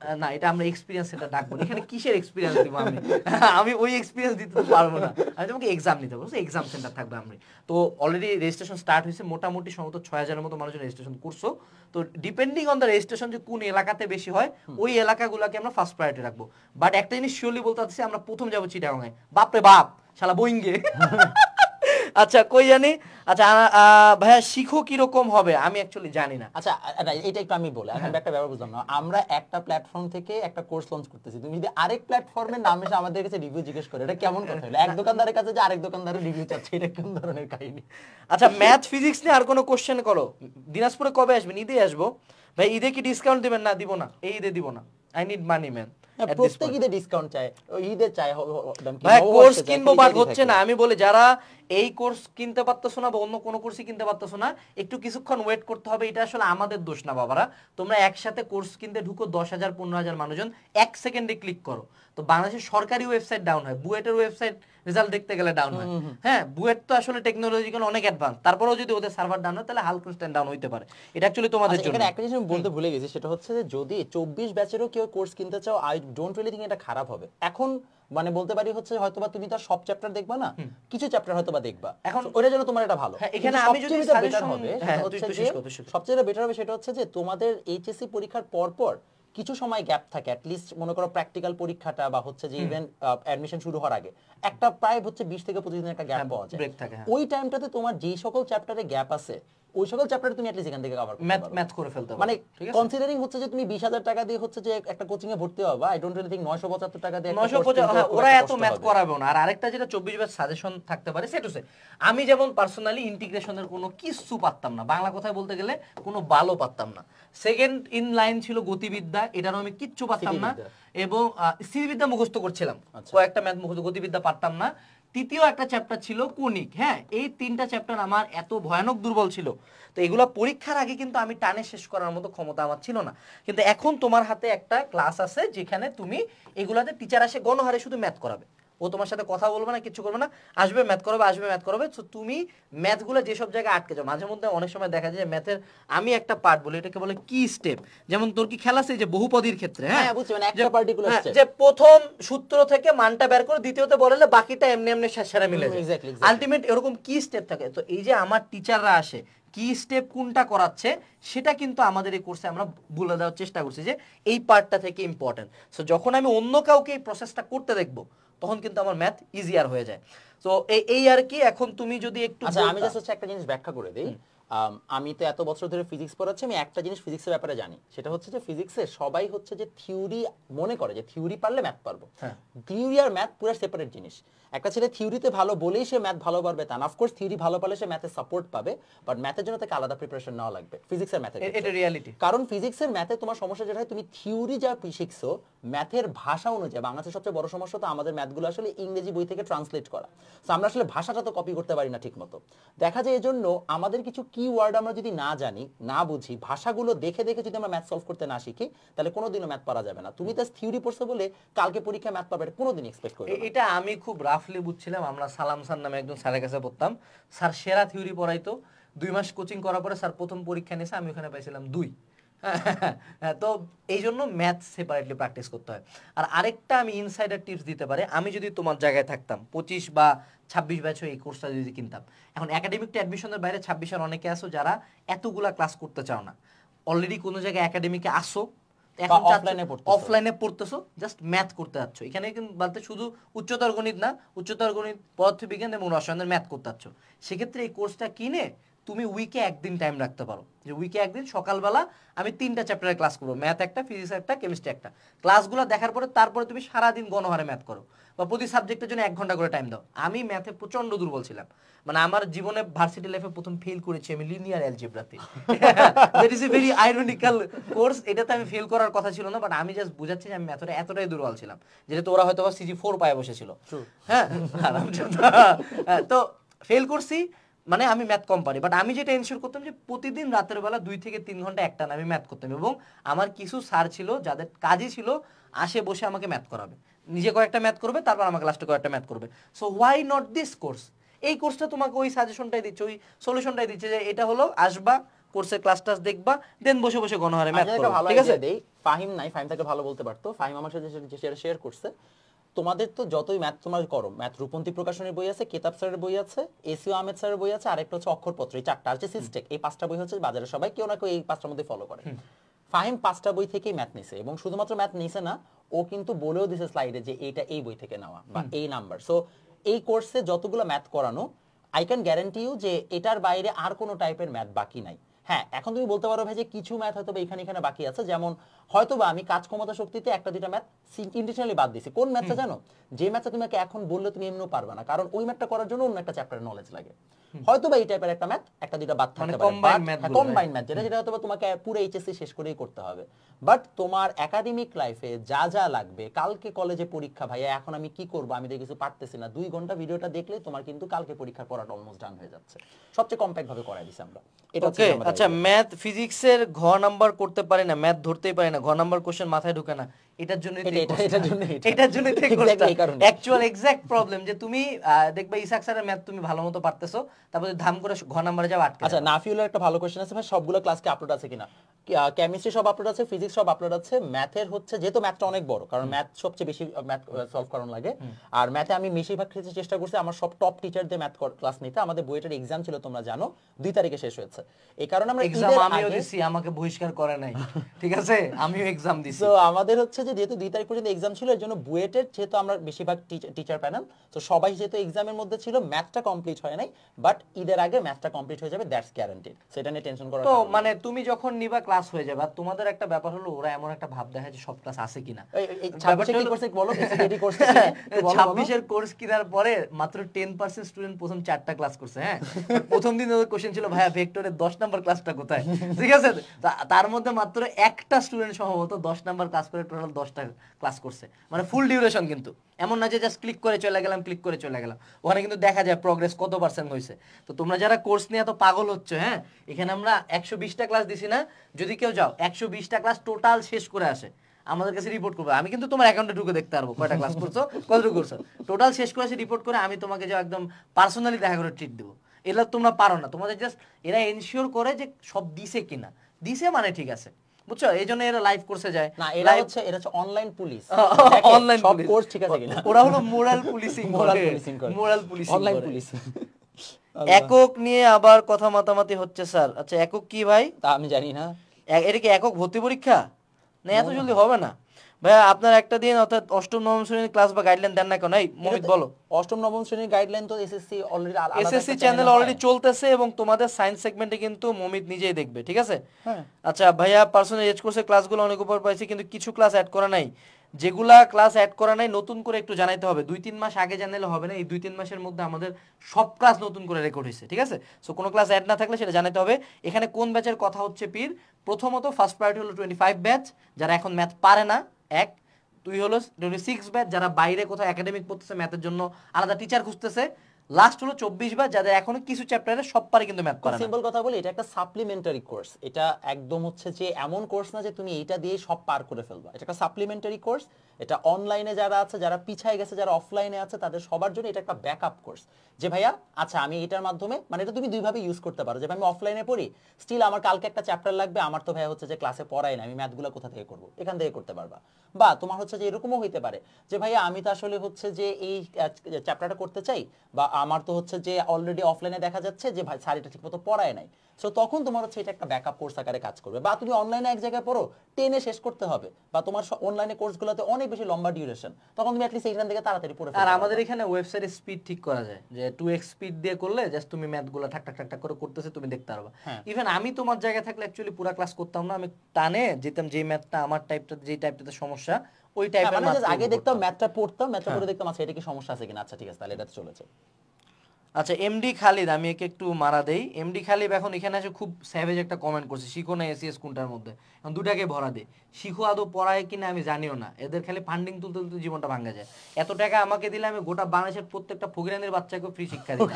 না এখানে কিসের <laughs> আমি ওই দিতে পারবো না তোমাকে এক্সাম নিতে এক্সাম সেন্টার থাকবে তো অলরেডি রেজিস্ট্রেশন স্টার্ট হয়েছে মোটামুটি সম্ভবত ছয় হাজারের মতো মানুষের রেজিস্ট্রেশন করছো তো ডিপেন্ডিং অন দ্য রেজিস্ট্রেশন যে কোন এলাকাতে বেশি হয় ওই এলাকাগুলোকে আমরা ফার্স্ট প্রায়োরিটি রাখবো বাট একটা জিনিস শিওরলি বলতে আমরা প্রথম যাবো চিটাগাঙে বাপরে বাপ শালা বোয়িংয়ে <laughs> আচ্ছা কই জানি আচ্ছা ভাইয়া শিখো কিরকম হবে আমি অ্যাকচুয়ালি জানি না আচ্ছা এটা একটু আমি বলে আমি হ্যাঁ। একটা ব্যাপার বুঝলাম না আমরা একটা প্ল্যাটফর্ম থেকে একটা কোর্স লঞ্চ করতেছি তুমি যদি আরেক প্ল্যাটফর্মের নাম এসে আমাদের কাছে রিভিউ জিজ্ঞেস করে এটা কেমন কথা হলো এক দোকানদারের কাছে যে আরেক দোকানদারের রিভিউ চাচ্ছে এটা কোন ধরনের কাহিনী আচ্ছা ম্যাথ ফিজিক্স নিয়ে আর কোনো কোশ্চেন করো দিনাজপুরে কবে আসবেন ঈদে আসবো ভাই ঈদে কি ডিসকাউন্ট দিবেন না দিব না এই ঈদে দিব না আই নিড মানি ম্যান আমি যারা এই কোর্স কিনতে না বা অন্য কোর্সই কিনতে না একটু কিছুক্ষণ ওয়েট করতে হবে এটা আসলে আমাদের দোষ না বাবারা তোমরা একসাথে কোর্স কিনতে ঢুকো দশ হাজার পনেরো হাজার মানুষজন এক সেকেন্ডে ক্লিক করো তো বাংলাদেশের সরকারি ওয়েবসাইট ডাউন হয় বুয়েটের ওয়েবসাইট রেজাল্ট দেখতে গেলে ডাউন হয় হ্যাঁ বুয়েট তো আসলে টেকনোলজিক্যাল অনেক অ্যাডভান্স তারপরেও যদি ওদের সার্ভার ডাউন হয় তাহলে হালকনস্ট্যান্ট ডাউন হইতে পারে এটা অ্যাকচুয়ালি তোমাদের আচ্ছা, জন্য একটা জিনিস বলতে ভুলে গেছি সেটা হচ্ছে যে যদি চব্বিশ ব্যাচেরও কেউ কোর্স কিনতে চাও আই ডোন্ট রিলি থিঙ্ক এটা খারাপ হবে এখন মানে বলতে পারি হচ্ছে হয়তো তুমি তার সব চ্যাপ্টার দেখবা না কিছু চ্যাপ্টার হয়তো বা দেখবা এখন ওটা যেন তোমার এটা ভালো হ্যাঁ, এখানে আমি যদি বেটার হবে হ্যাঁ, সবচেয়ে বেটার হবে সেটা হচ্ছে যে তোমাদের এইচএসসি পরীক্ষার পরপর কিছু সময় গ্যাপ থাকে অ্যাটলিস্ট মনে করো প্র্যাকটিক্যাল পরীক্ষাটা বা হচ্ছে যে ইভেন অ্যাডমিশন শুরু হওয়ার আগে একটা প্রায় হচ্ছে বিশ থেকে পঁচিশ দিন একটা গ্যাপ পাওয়া যায় হ্যাঁ। ওই টাইমটাতে তোমার যে সকল চ্যাপ্টারে গ্যাপ আছে ওই সকল চ্যাপ্টার তুমি অ্যাটলিস্ট এখান থেকে কভার ম্যাথ ম্যাথ করে ফেলতে মানে কনসিডারিং হচ্ছে যে তুমি টাকা দিয়ে হচ্ছে যে একটা কোচিং এ ভর্তি আই ডোন্ট রিয়েলি টাকা দিয়ে হ্যাঁ, ওরা এত ম্যাথ করাবে না আর আরেকটা যেটা সাজেশন থাকতে পারে আমি যেমন পার্সোনালি ইন্টিগ্রেশনের কোনো কিছু পারতাম না বাংলা কথায় বলতে গেলে কোনো ভালো পারতাম না সেকেন্ড ইন লাইন ছিল গতিবিদ্যা এটারও আমি কিচ্ছু পারতাম না এবং স্থিতিবিদ্যা মুখস্থ করছিলাম আচ্ছা। কয়েকটা ম্যাথ মুখস্থ গতিবিদ্যা পারতাম না তৃতীয় একটা চ্যাপ্টার ছিল কুনিক হ্যাঁ এই তিনটা চ্যাপ্টার আমার এত ভয়ানক দুর্বল ছিল তো এগুলো পরীক্ষার আগে কিন্তু আমি টানে শেষ করার মতো ক্ষমতা আমার ছিল না কিন্তু এখন তোমার হাতে একটা ক্লাস আছে যেখানে তুমি এগুলাতে টিচার আসে গণহারে শুধু ম্যাথ করাবে ও তোমার সাথে কথা বলবে না কিছু করবে না আসবে ম্যাথ করবে আসবে ম্যাথ করবে তো তুমি ম্যাথগুলো যেসব জায়গায় আটকে যাও মাঝে মধ্যে অনেক সময় দেখা যায় ম্যাথের আমি একটা পার্ট বলি এটাকে বলে কি স্টেপ যেমন তোর কি খেলা আছে যে বহুপদীর ক্ষেত্রে হ্যাঁ, হ্যাঁ, মানে হ্যাঁ যে প্রথম সূত্র থেকে মানটা বের করে দ্বিতীয়তে বললে বাকিটা এমনি এমনি সেরা মিলে যায় আলটিমেট এরকম কি স্টেপ থাকে তো এই যে আমার টিচাররা আসে কি স্টেপ কোনটা করাচ্ছে সেটা কিন্তু আমাদের এই কোর্সে আমরা বলে দেওয়ার চেষ্টা করছি যে এই পার্টটা থেকে ইম্পর্টেন্ট সো যখন আমি অন্য কাউকে এই প্রসেসটা করতে দেখবো তখন কিন্তু আমার ম্যাথ ইজিয়ার হয়ে যায় তো এই আর কি এখন তুমি যদি একটু আচ্ছা, আমি একটা জিনিস ব্যাখ্যা করে দিই আমি তো এত বছর ধরে ফিজিক্স পড়াচ্ছি আমি একটা জিনিস ফিজিক্সের ব্যাপারে জানি সেটা হচ্ছে যে ফিজিক্সে সবাই হচ্ছে যে থিওরি মনে করে যে থিওরি পারলে ম্যাথ পারবো থিওরি হ্যাঁ। আর ম্যাথ পুরো সেপারেট জিনিস একটা ছেলে থিওরিতে ভালো বলেই সে ম্যাথ ভালো পারবে তা না অফকোর্স থিওরি ভালো পারলে সে ম্যাথে সাপোর্ট পাবে বাট ম্যাথের জন্য তাকে আলাদা প্রিপারেশন নেওয়া লাগবে ফিজিক্স আর ম্যাথের এটা রিয়ালিটি কারণ ফিজিক্সের ম্যাথে তোমার সমস্যা যেটা হয় তুমি থিওরি যা শিখছো ম্যাথের ভাষা অনুযায়ী বাংলাদেশের সবচেয়ে বড় সমস্যা তো আমাদের ম্যাথগুলো আসলে ইংরেজি বই থেকে ট্রান্সলেট করা তো আমরা আসলে ভাষাটা তো কপি করতে পারি না ঠিক মতো দেখা যায় এজন্য আমাদের কিছু কি কিওয়ার্ড আমরা যদি না জানি না বুঝি ভাষাগুলো দেখে দেখে যদি আমরা ম্যাথ সলভ করতে না শিখি তাহলে কোনোদিনও ম্যাথ পারা যাবে না তুমি তো থিওরি পড়ছো বলে কালকে পরীক্ষা ম্যাথ পাবে কোনোদিন এক্সপেক্ট করবে এটা আমি খুব রাফলি বুঝছিলাম আমরা সালাম স্যার নামে একজন স্যারের কাছে পড়তাম স্যার সেরা থিওরি পড়াইতো দুই মাস কোচিং করার পরে স্যার প্রথম পরীক্ষা নিয়েছে আমি ওখানে পাইছিলাম দুই হ্যাঁ, তো এই জন্য ম্যাথ সেপারেটলি প্র্যাকটিস করতে হয় আর আরেকটা আমি ইনসাইডার টিপস দিতে পারি আমি যদি তোমার জায়গায় থাকতাম পঁচিশ বা ছাব্বিশ ব্যাচ হয়ে এই কোর্সটা যদি কিনতাম এখন একাডেমিকটা অ্যাডমিশনের বাইরে ছাব্বিশের অনেকে আসো যারা এতগুলা ক্লাস করতে চাও না অলরেডি কোনো জায়গায় একাডেমিকে আসো অফলাইনে পড়তেছো জাস্ট ম্যাথ করতে যাচ্ছ এখানে কিন্তু বলতে শুধু উচ্চতর গণিত না উচ্চতর গণিত পদার্থবিজ্ঞান এবং রসায়নের ম্যাথ করতে যাচ্ছ সেক্ষেত্রে এই কোর্সটা কিনে তুমি উইকে একদিন টাইম রাখতে পারো যে উইকে একদিন সকালবেলা আমি তিনটা চ্যাপ্টারে ক্লাস করবো ম্যাথ একটা ফিজিক্স একটা কেমিস্ট্রি একটা ক্লাসগুলো দেখার পরে তারপরে তুমি সারাদিন গণহারে ম্যাথ করো বা প্রতি সাবজেক্টের জন্য এক ঘন্টা করে টাইম দাও আমি ম্যাথে প্রচণ্ড দুর্বল ছিলাম মানে আমার জীবনে ভার্সিটি লাইফে প্রথম ফেল করেছি আমি লিনিয়ার অ্যালজেব্রাতে that is a very ironical course এটাতে আমি ফেল করার কথা ছিল না বাট আমি জাস্ট বুঝাচ্ছি যে আমি ম্যাথটা এতটাই দুর্বল ছিলাম যেটা তো ওরা হয়তো সিজি ফোর পায়ে বসেছিল হ্যাঁ? হ্যাঁ তো ফেল করছি মানে আমি ম্যাথ কম পারি বাট আমি যেটা এনশিওর করতাম যে প্রতিদিন রাতের বেলা দুই থেকে তিন ঘন্টা একটা না আমি ম্যাথ করতাম এবং আমার কিছু স্যার ছিল যাদের কাজই ছিল আসে বসে আমাকে ম্যাথ করাবে নিজে কয়েকটা ম্যাথ করবে তারপর আমাকে লাস্টে কয়েকটা ম্যাথ করবে so why not this course এই কোর্সটা তোমাকে ওই সাজেশনটাই দিচ্ছে ওই সলিউশনটাই দিচ্ছে যে এটা হলো আসবা কোর্সের ক্লাস টাস দেখবা দেন বসে বসে গণহারে ম্যাথ আচ্ছা, করো ঠিক আছে ফাহিম নাই ফাহিম তাকে ভালো বলতে পারতো ফাহিম আমার সাথে যেটা শেয়ার করছে তোমাদের তো যতই ম্যাথ তোমার করো ম্যাথ রূপন্তী প্রকাশনের বই আছে কেতাব স্যারের বই আছে এসিও আহমেদ স্যারের বই আছে আরেকটা হচ্ছে অক্ষরপত্র এই চারটা আছে সিস্টেক এই পাঁচটা বই হচ্ছে বাজারে সবাই কেউ না কেউ এই পাঁচটার মধ্যে ফলো করে ফাহিম পাঁচটা বই থেকেই ম্যাথ নিছে এবং শুধুমাত্র ম্যাথ নিছে না ও কিন্তু বলেও দিছে স্লাইডে যে এইটা এই বই থেকে নেওয়া বা এই নাম্বার সো এই কোর্সে যতগুলো ম্যাথ করানো আই ক্যান গ্যারান্টি ইউ যে এটার বাইরে আর কোনো টাইপের ম্যাথ বাকি নাই হ্যাঁ এখন তুমি বলতে পারো ভাই যে কিছু ম্যাথ হয়তো এখানে এখানে বাকি আছে যেমন হয়তো বা আমি কাজ ক্ষমতা শক্তিতে একটা দুটা ম্যাথ ইন্ডিশনালি বাদ দিছি কোন ম্যাথটা জানো যে ম্যাথটা তোমাকে এখন বললে তুমি এমনিও পারবে না কারণ ওই ম্যাথটা করার জন্য অন্য একটা চ্যাপ্টারের নলেজ লাগে হয়তো বা এই টাইপের একটা ম্যাথ একটা দুটো বাদ থাকতে মানে পারে কম্বাইন ম্যাথ যেটা যেটা হয়তো তোমাকে পুরো এইচএসসি শেষ করেই করতে হবে বাট তোমার একাডেমিক লাইফে যা যা লাগবে কালকে কলেজে পরীক্ষা ভাইয়া এখন আমি কি করব আমি তো কিছু পারতেছি না দুই ঘন্টা ভিডিওটা দেখলে তোমার কিন্তু কালকে পরীক্ষার পড়াটা অলমোস্ট ডান হয়ে যাচ্ছে সবচেয়ে কম্প্যাক্ট ভাবে করাই দিছি আমরা এটা ওকে আচ্ছা ম্যাথ ফিজিক্সের ঘ নাম্বার করতে পারে না ম্যাথ ধরতেই পারে না ঘ নাম্বার কোশ্চেন মাথায় ঢুকে না এটার জন্য এটার জন্য অ্যাকচুয়াল প্রবলেম যে তুমি দেখবে ইসাক স্যারের ম্যাথ তুমি ভালো মতো পারতেছো তারপরে ধাম করে ঘ যাও আটকে আচ্ছা নাফিউলের একটা ভালো আছে ভাই সবগুলো ক্লাসকে আপলোড আছে কিনা কেমিস্ট্রি সব আপলোড আছে ফিজিক্স সব আপলোড আছে ম্যাথের হচ্ছে যেহেতু ম্যাথটা অনেক বড় কারণ ম্যাথ সবচেয়ে বেশি ম্যাথ সলভ করানো লাগে আর ম্যাথে আমি বেশিরভাগ ক্ষেত্রে চেষ্টা করছি আমার সব টপ টিচারদের ম্যাথ ক্লাস নিতে আমাদের বইটার এক্সাম ছিল তোমরা জানো দুই তারিখে শেষ হয়েছে এই কারণে আমরা এক্সাম আমিও দিছি আমাকে বহিষ্কার করে নাই ঠিক আছে <laughs> আমিও এক্সাম দিছি তো আমাদের হচ্ছে যে যেহেতু দুই তারিখ পর্যন্ত এক্সাম ছিল এর জন্য বুয়েটের যেহেতু আমরা বেশিরভাগ টিচার প্যানেল তো সবাই যেহেতু এক্সামের মধ্যে ছিল ম্যাথটা কমপ্লিট হয় নাই বাট ঈদের আগে ম্যাথটা কমপ্লিট হয়ে যাবে দ্যাটস গ্যারান্টি সেটা নিয়ে টেনশন করা তো মানে তুমি যখন নিবা ক্লাস হয়ে যাবে আর তোমাদের একটা ব্যাপার হলো ওরা এমন একটা ভাব দেখায় যে সব ক্লাস আছে কিনা ছাব্বিশের কোর্স হ্যাঁ, কিনার পরে মাত্র টেন পার্সেন্ট স্টুডেন্ট প্রথম চারটা ক্লাস করছে হ্যাঁ প্রথম দিন ওদের কোশ্চেন ছিল ভাইয়া ভেক্টরের দশ নম্বর ক্লাসটা কোথায় ঠিক আছে তার মধ্যে মাত্র একটা স্টুডেন্ট সম্ভবত দশ নম্বর ক্লাস করে টোটাল টোটাল দশটা ক্লাস করছে মানে ফুল ডিউরেশন কিন্তু এমন না যে জাস্ট ক্লিক করে চলে গেলাম ক্লিক করে চলে গেলাম ওখানে কিন্তু দেখা যায় প্রোগ্রেস কত পার্সেন্ট হয়েছে তো তোমরা যারা কোর্স নিয়ে এত পাগল হচ্ছে হ্যাঁ এখানে আমরা একশো বিশটা ক্লাস দিছি না যদি কেউ যাও একশো বিশটা ক্লাস টোটাল শেষ করে আসে আমাদের কাছে রিপোর্ট করবে আমি কিন্তু তোমার অ্যাকাউন্টে ঢুকে দেখতে পারবো কয়টা ক্লাস করছো কতটুকু করছো টোটাল শেষ করে আসে রিপোর্ট করে আমি তোমাকে যাও একদম পার্সোনালি দেখা করে ট্রিট দেবো এগুলো তোমরা পারো না তোমাদের জাস্ট এরা এনশিওর করে যে সব দিছে কিনা দিছে মানে ঠিক আছে বুঝছো এই জন্য এরা লাইভ যায় না এরা হচ্ছে এরা হচ্ছে অনলাইন পুলিশ অনলাইন সব কোর্স ঠিক আছে কিনা ওরা হলো মোরাল পুলিশিং মোরাল পুলিশিং করে মোরাল পুলিশিং অনলাইন পুলিশিং একক নিয়ে আবার কথা মাতামাতি হচ্ছে স্যার আচ্ছা একক কি ভাই তা আমি জানি না এটা কি একক ভর্তি পরীক্ষা না এত জলদি হবে না ভাইয়া আপনার একটা দিন অর্থাৎ অষ্টম নবম শ্রেণীর ক্লাস বা গাইডলাইন দেন না কেন এই মোহিত বলো অষ্টম নবম শ্রেণীর গাইডলাইন তো SSC already SSC channel already চলতেছে এবং তোমাদের সায়েন্স সেগমেন্টে কিন্তু মোমিত নিজেই দেখবে ঠিক আছে হ্যাঁ। আচ্ছা ভাইয়া পার্সোনাল এজ কোর্সের ক্লাসগুলো অনেক উপর পাইছি কিন্তু কিছু ক্লাস অ্যাড করা নাই যেগুলা ক্লাস অ্যাড করা নাই নতুন করে একটু জানাইতে হবে দুই তিন মাস আগে জানালে হবে না এই দুই তিন মাসের মধ্যে আমাদের সব ক্লাস নতুন করে রেকর্ড হয়েছে ঠিক আছে সো কোনো ক্লাস অ্যাড না থাকলে সেটা জানাইতে হবে এখানে কোন ব্যাচের কথা হচ্ছে পীর প্রথমত ফার্স্ট প্রায়োরিটি হলো টোয়েন্টি ফাইভ ব্যাচ যারা এখন ম্যাথ পারে না এক দুই হলো টোয়েন্টি সিক্স ব্যাচ যারা বাইরে কোথাও একাডেমিক পড়তেছে ম্যাথের জন্য আলাদা টিচার খুঁজতেছে লাস্ট হলো চব্বিশ বার যাদের এখনো কিছু চ্যাপ্টারে সব পারে কিন্তু ম্যাথ করা সিম্পল কথা বলি এটা একটা সাপ্লিমেন্টারি কোর্স এটা একদম হচ্ছে যে এমন কোর্স না যে তুমি এটা দিয়ে সব পার করে ফেলবা এটা একটা সাপ্লিমেন্টারি কোর্স এটা অনলাইনে যারা আছে যারা পিছায় গেছে যারা অফলাইনে আছে তাদের সবার জন্য এটা একটা ব্যাকআপ কোর্স যে ভাইয়া আচ্ছা আমি এটার মাধ্যমে মানে এটা তুমি দুইভাবে ইউজ করতে পারো যে আমি অফলাইনে পড়ি স্টিল আমার কালকে একটা চ্যাপ্টার লাগবে আমার তো ভাইয়া হচ্ছে যে ক্লাসে পড়াই না আমি ম্যাথগুলো কোথা থেকে করব এখান থেকে করতে পারবা বা তোমার হচ্ছে যে এরকমও হইতে পারে যে ভাইয়া আমি তো আসলে হচ্ছে যে এই চ্যাপ্টারটা করতে চাই বা আমার তো হচ্ছে যে অলরেডি অফলাইনে দেখা যাচ্ছে যে ভাই স্যার এটা ঠিকমতো পড়ায় নাই সো তখন তোমার হচ্ছে এটা একটা ব্যাকআপ কোর্স আকারে কাজ করবে বা তুমি অনলাইনে এক জায়গায় পড়ো টেনে শেষ করতে হবে বা তোমার অনলাইনে কোর্সগুলোতে অনেক বেশি লম্বা ডিউরেশন তখন তুমি অ্যাটলিস্ট এইখান থেকে তাড়াতাড়ি পড়ে আর আমাদের এখানে ওয়েবসাইটে স্পিড ঠিক করা যায় যে টু এক্স স্পিড দিয়ে করলে জাস্ট তুমি ম্যাথগুলো ঠাকঠাক ঠাকঠাক করে করতেছে তুমি দেখতে পারবা ইভেন হ্যাঁ। আমি তোমার জায়গায় থাকলে অ্যাকচুয়ালি পুরো ক্লাস করতাম না আমি টানে যেতাম যে ম্যাথটা আমার টাইপটা যে টাইপটাতে সমস্যা ওই হ্যাঁ, মানে টাইপের আগে দেখতাম ম্যাথটা পড়তাম ম্যাথটা পড়ে দেখতাম আচ্ছা এটা কি সমস্যা আছে কিনা আচ্ছা ঠিক আছে তাহলে এটা চলেছে আচ্ছা এমডি খালিদ আমি একে একটু মারা দেই এমডি খালিদ এখন এখানে এসে খুব স্যাভেজ একটা কমেন্ট করছে শিখো না এসিএস কোনটার মধ্যে এখন দুটাকে ভরা দে শিখো আদৌ পড়ায় কিনা আমি জানিও না এদের খালি ফান্ডিং তুলতে তুলতে জীবনটা ভাঙা যায় এত টাকা আমাকে দিলে আমি গোটা বাংলাদেশের প্রত্যেকটা ফকিরানির বাচ্চাকে ফ্রি শিক্ষা দিই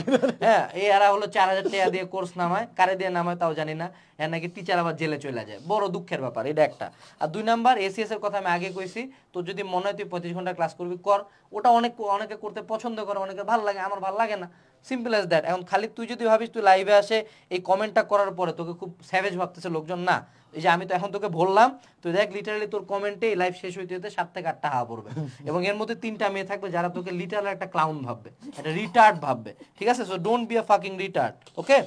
হ্যাঁ এই এরা হলো চার হাজার টাকা দিয়ে কোর্স নামায় কারে দিয়ে নামায় তাও জানি না হ্যাঁ নাকি টিচার আবার জেলে চলে যায় বড় দুঃখের ব্যাপার এটা একটা আর দুই নাম্বার এসিএস এর কথা আমি আগে কইছি তো যদি মনে হয় তুই পঁয়ত্রিশ ঘন্টা ক্লাস করবি কর ওটা অনেক অনেকে করতে পছন্দ করে অনেকে ভালো লাগে আমার ভালো লাগে না সিম্পল অ্যাজ দ্যাট এখন খালি তুই যদি ভাবিস তুই লাইভে আসে এই কমেন্টটা করার পরে তোকে খুব স্যাভেজ ভাবতেছে লোকজন না এই যে আমি তো এখন তোকে বললাম তুই দেখ লিটারালি তোর কমেন্টে এই লাইভ শেষ হইতে হইতে সাত থেকে আটটা হাওয়া পড়বে <laughs> এবং এর মধ্যে তিনটা মেয়ে থাকবে যারা তোকে লিটারাল একটা ক্লাউন ভাববে একটা রিটার্ড ভাববে ঠিক আছে so don't be a fucking retard okay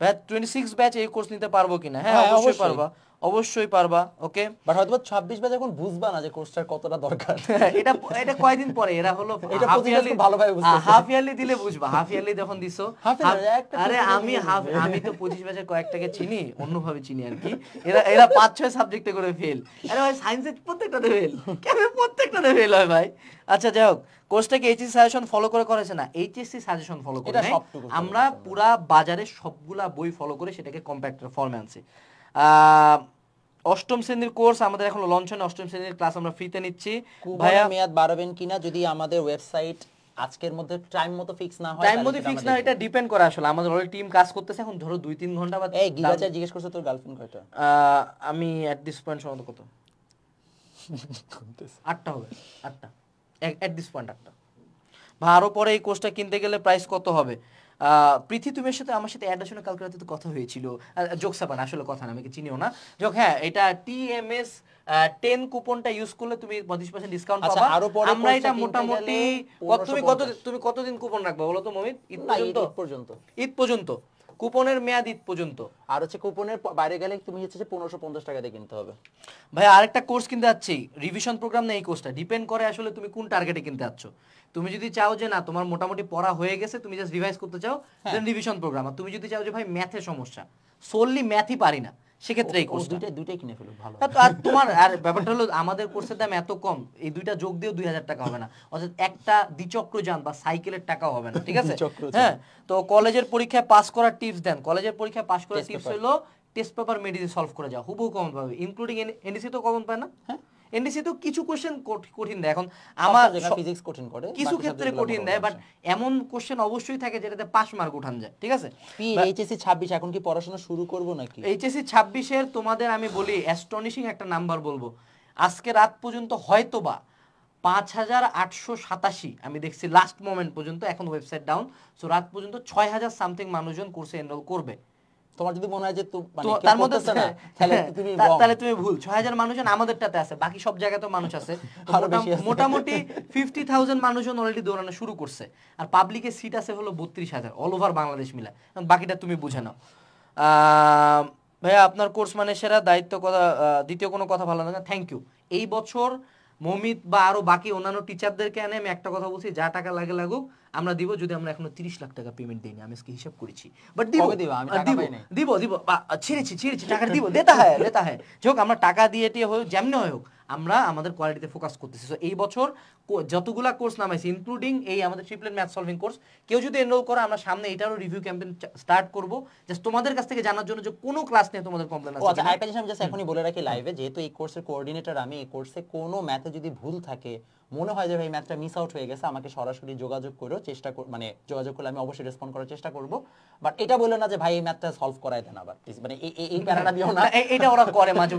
batch twenty six batch এই কোর্স নিতে পারবো কিনা হ্যাঁ, হ্যাঁ অবশ্যই পারবা অবশ্যই পারবা ওকে বাট হয়তো ছাব্বিশ বাজে এখন বুঝবা না যে কোর্সটার কতটা দরকার হ্যাঁ, এটা এটা কয়দিন পরে এরা হলো <laughs> ভালোভাবে হাফ ইয়ারলি দিলে বুঝবা হাফ ইয়ারলি যখন দিছো <laughs> আরে আমি হাফ আমি তো পঁচিশ বাজে কয়েকটাকে চিনি অন্যভাবে চিনি আর কি এরা এরা পাঁচ ছয় সাবজেক্টে করে ফেল আরে ভাই সায়েন্সে প্রত্যেকটাতে ফেল কেন প্রত্যেকটাতে ফেল হয় ভাই আচ্ছা যাই হোক কোর্সটাকে এইচএসসি সাজেশন ফলো করে করেছে না এইচএসসি সাজেশন ফলো করে আমরা পুরা বাজারে সবগুলা বই ফলো করে সেটাকে কম্প্যাক্টর ফরম্যান্সে অষ্টম শ্রেণীর কোর্স আমাদের এখন লঞ্চ হয় অষ্টম শ্রেণীর ক্লাস আমরা ফ্রিতে নিচ্ছি ভাইয়া মেয়াদ বাড়াবেন কিনা যদি আমাদের ওয়েবসাইট আজকের মধ্যে টাইম মতো ফিক্স না হয় টাইম মতো ফিক্স না এটা ডিপেন্ড করে আসলে আমাদের অলরেডি টিম কাজ করতেছে এখন ধরো দুই তিন ঘন্টা বাদ এই গিগাচা জিজ্ঞেস করছে তোর গার্লফ্রেন্ড কয়টা আমি এট দিস পয়েন্ট সম্ভবত কত আটটা হবে আটটা এট দিস পয়েন্ট আটটা বা পরে এই কোর্সটা কিনতে গেলে প্রাইস কত হবে প্রীতি তুমির সাথে আমার সাথে অ্যাড আসলে কালকে রাতে তো কথা হয়েছিল জোক সাবান আসলে কথা না আমাকে চিনিও না যোগ হ্যাঁ এটা টিএমএস টেন কুপনটা ইউজ করলে তুমি পঁচিশ পার্সেন্ট আচ্ছা, ডিসকাউন্ট পাবা আরো পরে আমরা এটা মোটামুটি তুমি কত তুমি কতদিন কুপন রাখবা বলো তো মমিত ঈদ পর্যন্ত পর্যন্ত ঈদ পর্যন্ত কুপনের মেয়াদ ঈদ পর্যন্ত আর হচ্ছে কুপনের বাইরে গেলে তুমি হচ্ছে যে পনেরোশো পঞ্চাশ টাকা দিয়ে কিনতে হবে ভাই আরেকটা কোর্স কিনতে যাচ্ছি রিভিশন প্রোগ্রাম না এই কোর্সটা ডিপেন্ড করে আসলে তুমি কোন টার্গেটে কিনতে যাচ্ছ তুমি যদি চাও যে না তোমার মোটামুটি পড়া হয়ে গেছে তুমি জাস্ট রিভাইজ করতে চাও দেন রিভিশন প্রোগ্রাম আর তুমি যদি চাও যে ভাই ম্যাথে সমস্যা সোললি ম্যাথই পারি না সেক্ষেত্রে এই কোর্স দুইটাই দুইটাই কিনে ফেলো ভালো আর তোমার আর ব্যাপারটা হলো আমাদের কোর্সের দাম এত কম এই দুইটা যোগ দিয়েও দুই হাজার টাকা হবে না অর্থাৎ একটা দ্বিচক্র যান বা সাইকেলের টাকাও হবে না ঠিক আছে হ্যাঁ তো কলেজের পরীক্ষায় পাস করার টিপস দেন কলেজের পরীক্ষায় পাস করার টিপস হলো টেস্ট পেপার মেডিসিন সলভ করে যাও হুবহু কমন পাবে ইনক্লুডিং এনডিসি তো কমন পায় না হ্যাঁ এনডিসি তো কিছু কোশ্চেন কঠিন দেয় এখন আমার ফিজিক্স কঠিন করে কিছু ক্ষেত্রে কঠিন দেয় বাট আচ্ছা। এমন কোশ্চেন অবশ্যই থাকে যেটাতে পাস মার্ক উঠান যায় ঠিক আছে এইচএসসি 26 এখন কি পড়াশোনা শুরু করব নাকি এইচএসসি 26 এর তোমাদের আমি বলি অ্যাস্টনিশিং একটা নাম্বার বলবো আজকে রাত পর্যন্ত হয়তোবা পাঁচ হাজার আটশো সাতাশি আমি দেখছি লাস্ট মোমেন্ট পর্যন্ত এখন ওয়েবসাইট ডাউন সো রাত পর্যন্ত ছয় হাজার সামথিং মানুষজন কোর্সে এনরোল করবে তোমার যদি মনে হয় যে মানে তার মধ্যে হ্যাঁ, হ্যাঁ, তাহলে তুমি ভুল ছয় হাজার মানুষজন আমাদেরটাতে আছে বাকি সব জায়গাতেও মানুষ আছে মোটামুটি ফিফটি থাউজেন্ড মানুষজন অলরেডি দৌড়ানো শুরু করছে আর পাবলিকের সিট আছে হলো বত্রিশ হাজার অল ওভার বাংলাদেশ মিলা বাকিটা তুমি বুঝে নাও ভাইয়া আপনার কোর্স মানে সেরা দায়িত্ব কথা দ্বিতীয় কোনো কথা ভালো লাগে থ্যাংক ইউ এই বছর মমিত বা আরো বাকি অন্যান্য টিচারদেরকে আনে আমি একটা কথা বলছি যা টাকা লাগে লাগুক আমরা দিব যদি আমরা এখনো তিরিশ লাখ টাকা পেমেন্ট দিইনি আমি আজকে হিসাব করেছি বাট দিব দিব দিব দিব ছেড়েছি ছেড়েছি টাকা দিব <laughs> দেতা হ্যাঁ দেতা হ্যাঁ হোক আমরা টাকা দিয়ে টিয়ে হোক যেমনি হোক আমরা আমাদের কোয়ালিটিতে ফোকাস করতেছি সো এই বছর যতগুলা কোর্স নামাইছি ইনক্লুডিং এই আমাদের ট্রিপলেন ম্যাথ সলভিং কোর্স কেউ যদি এনরোল করো আমরা সামনে এটারও রিভিউ ক্যাম্পেইন স্টার্ট করব জাস্ট তোমাদের কাছ থেকে জানার জন্য যে কোনো ক্লাস নিয়ে তোমাদের কমপ্লেন আছে আচ্ছা একটা জিনিস আমি জাস্ট এখনি বলে রাখি লাইভে যেহেতু এই কোর্সের কোঅর্ডিনেটর আমি এই কোর্সে কোনো ম্যাথে যদি ভুল থাকে মনে হয় যে ভাই ম্যাচটা মিস আউট হয়ে গেছে আমাকে সরাসরি যোগাযোগ করেও চেষ্টা মানে যোগাযোগ করলে আমি অবশ্যই রেসপন্ড করার চেষ্টা করবো বাট এটা বললো না যে ভাই এই ম্যাচটা সলভ করাই দেন আবার মানে এই প্যারাটা দিও না এটা ওরা করে মাঝে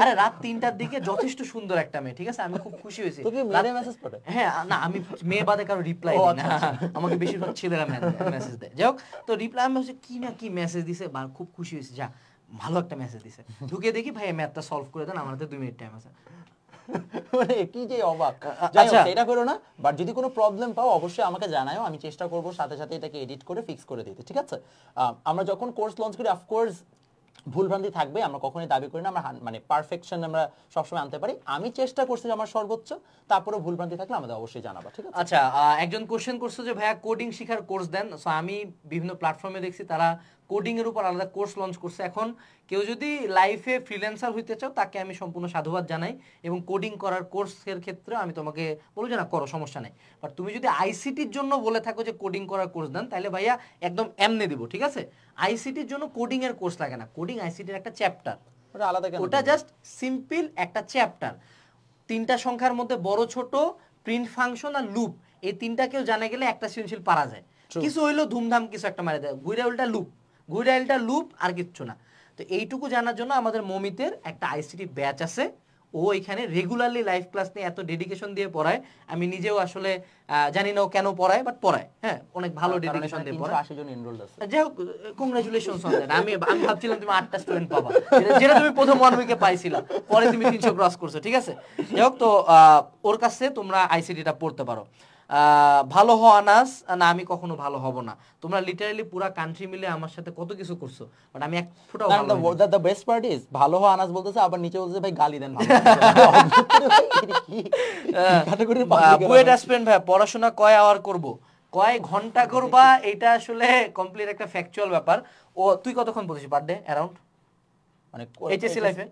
আরে রাত তিনটার দিকে যথেষ্ট সুন্দর একটা মেয়ে ঠিক আছে আমি খুব খুশি হয়েছি তুমি মেসেজ করে হ্যাঁ না আমি মেয়ে বাদে কারো রিপ্লাই দিই না আচ্ছা, আচ্ছা। আমাকে বেশিরভাগ ছেলেরা মেসেজ দেয় যাই হোক তো রিপ্লাই আমি কি না কি মেসেজ দিছে খুব খুশি হয়েছে যা ভালো একটা মেসেজ দিছে ঢুকে দেখি ভাই ম্যাথটা সলভ করে দেন আমার দুই মিনিট টাইম আছে <laughs> মানে কি যে অবাক আচ্ছা। সেটা করো না বাট যদি কোনো প্রবলেম পাও অবশ্যই আমাকে আমি চেষ্টা করব সাথে সাথে এটাকে এডিট করে ফিক্স করে দিতে ঠিক আছে আমরা যখন কোর্স লঞ্চ করি অফকোর্স ভুলভ্রান্তি থাকবে আমরা কখনোই দাবি করি না আমরা মানে পারফেকশন আমরা সবসময় আনতে পারি আমি চেষ্টা করছি আমার সর্বোচ্চ তারপরে ভুলভ্রান্তি থাকলে আমাদের অবশ্যই জানাবা ঠিক আছে আচ্ছা একজন কোশ্চেন করছে যে ভাইয়া কোডিং শেখার কোর্স দেন সো আমি বিভিন্ন প্ল্যাটফর্মে দেখছি তারা কোডিংয়ের উপর আলাদা কোর্স লঞ্চ করছে এখন কেউ যদি লাইফে ফ্রিল্যান্সার হইতে চাও তাকে আমি সম্পূর্ণ সাধুবাদ জানাই এবং কোডিং করার কোর্সের ক্ষেত্রে আমি তোমাকে বলবো যে না করো সমস্যা নেই বাট তুমি যদি আইসিটির জন্য বলে থাকো যে কোডিং করার কোর্স দেন তাহলে ভাইয়া একদম এমনি দিব ঠিক আছে আইসিটির জন্য কোডিংয়ের কোর্স লাগে না কোডিং আইসিটির একটা চ্যাপ্টার ওটা আলাদা ওটা জাস্ট সিম্পল একটা চ্যাপ্টার তিনটা সংখ্যার মধ্যে বড় ছোট প্রিন্ট ফাংশন আর লুপ এই তিনটা কেউ জানা গেলে একটা সৃজনশীল পারা যায় কিছু হইলো ধুমধাম কিছু একটা মারা যায় ঘুরে উল্টা লুপ ঘুরাইলটা লুপ আর কিচ্ছু না তো এইটুকু জানার জন্য আমাদের মমিতের একটা আইসিটি ব্যাচ আছে ও এখানে রেগুলারলি লাইভ ক্লাস নিয়ে এত ডেডিকেশন দিয়ে পড়ায় আমি নিজেও আসলে জানি না ও কেন পড়ায় বাট পড়ায় হ্যাঁ অনেক ভালো ডেডিকেশন হ্যাঁ, দিয়ে পড়ায় 80 জন এনরোলড আছে যাই হোক কংগ্রাচুলেশনস অন দ্যাট আমি আমি ভাবছিলাম তুমি 8টা স্টুডেন্ট পাবা যেটা তুমি প্রথম ওয়ান উইকে পাইছিলা পরে তুমি 300 ক্রস করছো ঠিক আছে যাই হোক তো ওর কাছে তোমরা আইসিডিটা পড়তে পারো ভালো হওয়া নাস না আমি কখনো ভালো হব না তোমরা লিটারালি পুরা কান্ট্রি মিলে আমার সাথে কত কিছু করছো বাট আমি এক ফুটাও ভালো the the best part is ভালো হওয়া আনাস বলতেছে আবার নিচে বলতেছে ভাই গালি দেন <laughs> বুয়েট আসবেন ভাই পড়াশোনা কয় আওয়ার করব কয় ঘন্টা <laughs> করবা এটা আসলে কমপ্লিট একটা ফ্যাকচুয়াল ব্যাপার ও তুই কতক্ষণ বলছিস পার ডে অ্যারাউন্ড মানে এইচএসসি লাইফে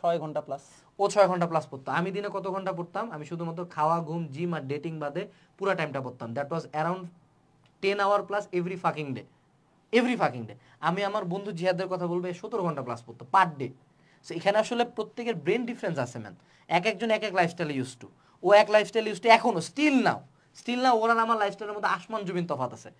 6 ঘন্টা প্লাস ও ছয় ঘন্টা প্লাস পড়তো আমি দিনে কত ঘন্টা পড়তাম আমি শুধুমাত্র খাওয়া ঘুম জিম আর ডেটিং বাদে পুরো টাইমটা পড়তাম that was around ten hour plus every fucking day every fucking day আমি আমার বন্ধু জিহাদের কথা বলবো সতেরো ঘন্টা প্লাস পড়তো পার ডে সো এখানে আসলে প্রত্যেকের ব্রেন ডিফারেন্স আছে ম্যান এক একজন এক এক লাইফস্টাইলে ইউজ টু ও এক লাইফস্টাইলে ইউজ টু এখনও স্টিল নাও স্টিল না ওরা আমার লাইফস্টাইলের মধ্যে আসমান জুবিন তফাত আছে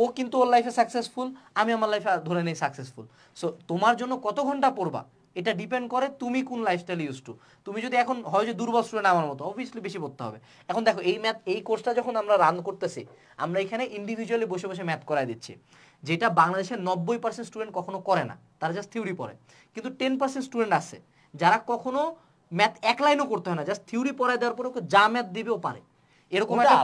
ও কিন্তু ওর লাইফে সাকসেসফুল আমি আমার লাইফে ধরে নেই সাকসেসফুল সো তোমার জন্য কত ঘন্টা পড়বা এটা ডিপেন্ড করে তুমি কোন লাইফস্টাইল ইউজ টু তুমি যদি এখন হয় যে দুর্বল স্টুডেন্ট আমার মতো অবভিয়াসলি বেশি পড়তে হবে এখন দেখো এই ম্যাথ এই কোর্সটা যখন আমরা রান করতেছি আমরা এখানে ইন্ডিভিজুয়ালি বসে বসে ম্যাথ করাই দিচ্ছি যেটা বাংলাদেশের নব্বই পার্সেন্ট স্টুডেন্ট কখনো করে না তারা জাস্ট থিওরি পড়ে কিন্তু টেন পার্সেন্ট স্টুডেন্ট আছে যারা কখনো ম্যাথ এক লাইনও করতে হয় না জাস্ট থিওরি পড়াই দেওয়ার পরে ওকে যা ম্যাথ দিবে পারে এরকম একটা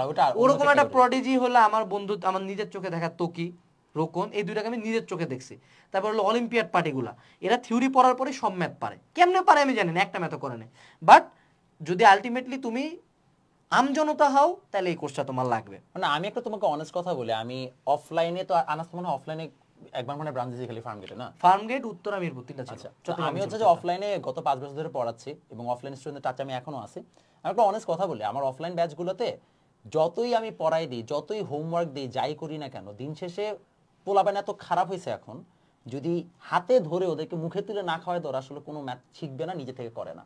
ওরকম একটা প্রডিজি হলো আমার বন্ধু আমার নিজের চোখে দেখা তোকি রোকন এই দুইটাকে আমি নিজের চোখে দেখছি তারপর হলো অলিম্পিয়াড পার্টিগুলা এরা থিওরি পড়ার পরে সব ম্যাথ পারে কেমনে পারে আমি জানি না একটা ম্যাথও করে নেই বাট যদি আলটিমেটলি তুমি আমজনতা হও তাহলে এই কোর্সটা তোমার লাগবে মানে আমি একটা তোমাকে অনেস্ট কথা বলি আমি অফলাইনে তো আনাস মানে অফলাইনে একবার মানে ব্রাঞ্চ দিয়েছি খালি ফার্ম গেটে না ফার্ম গেট উত্তরা মিরপুর তিনটা আচ্ছা আমি হচ্ছে যে অফলাইনে গত পাঁচ বছর ধরে পড়াচ্ছি এবং অফলাইন স্টুডেন্টের টাচ আমি এখনো আছি আমি একটা অনেস্ট কথা বলি আমার অফলাইন ব্যাচগুলোতে যতই আমি পড়াই দিই যতই হোমওয়ার্ক দিই যাই করি না কেন দিন শেষে পোলাপান এত খারাপ হয়েছে এখন যদি হাতে ধরে ওদেরকে মুখে তুলে না খাওয়ায় ধরা আসলে কোনো ম্যাথ শিখবে না নিজে থেকে করে না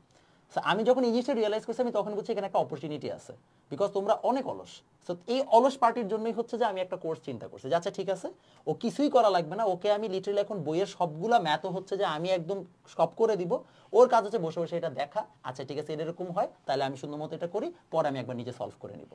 আমি যখন এই জিনিসটা রিয়েলাইজ করছি আমি তখন বলছি এখানে একটা অপরচুনিটি আছে বিকজ তোমরা অনেক অলস সো এই অলস পার্টির জন্যই হচ্ছে যে আমি একটা কোর্স চিন্তা করছি আচ্ছা ঠিক আছে ও কিছুই করা লাগবে না ওকে আমি লিটারেলি এখন বইয়ের সবগুলা ম্যাথও হচ্ছে যে আমি একদম সব করে দিব ওর কাজ হচ্ছে বসে বসে এটা দেখা আচ্ছা ঠিক আছে এরকম হয় তাহলে আমি সুন্দর মতো এটা করি পরে আমি একবার নিজে সলভ করে নিব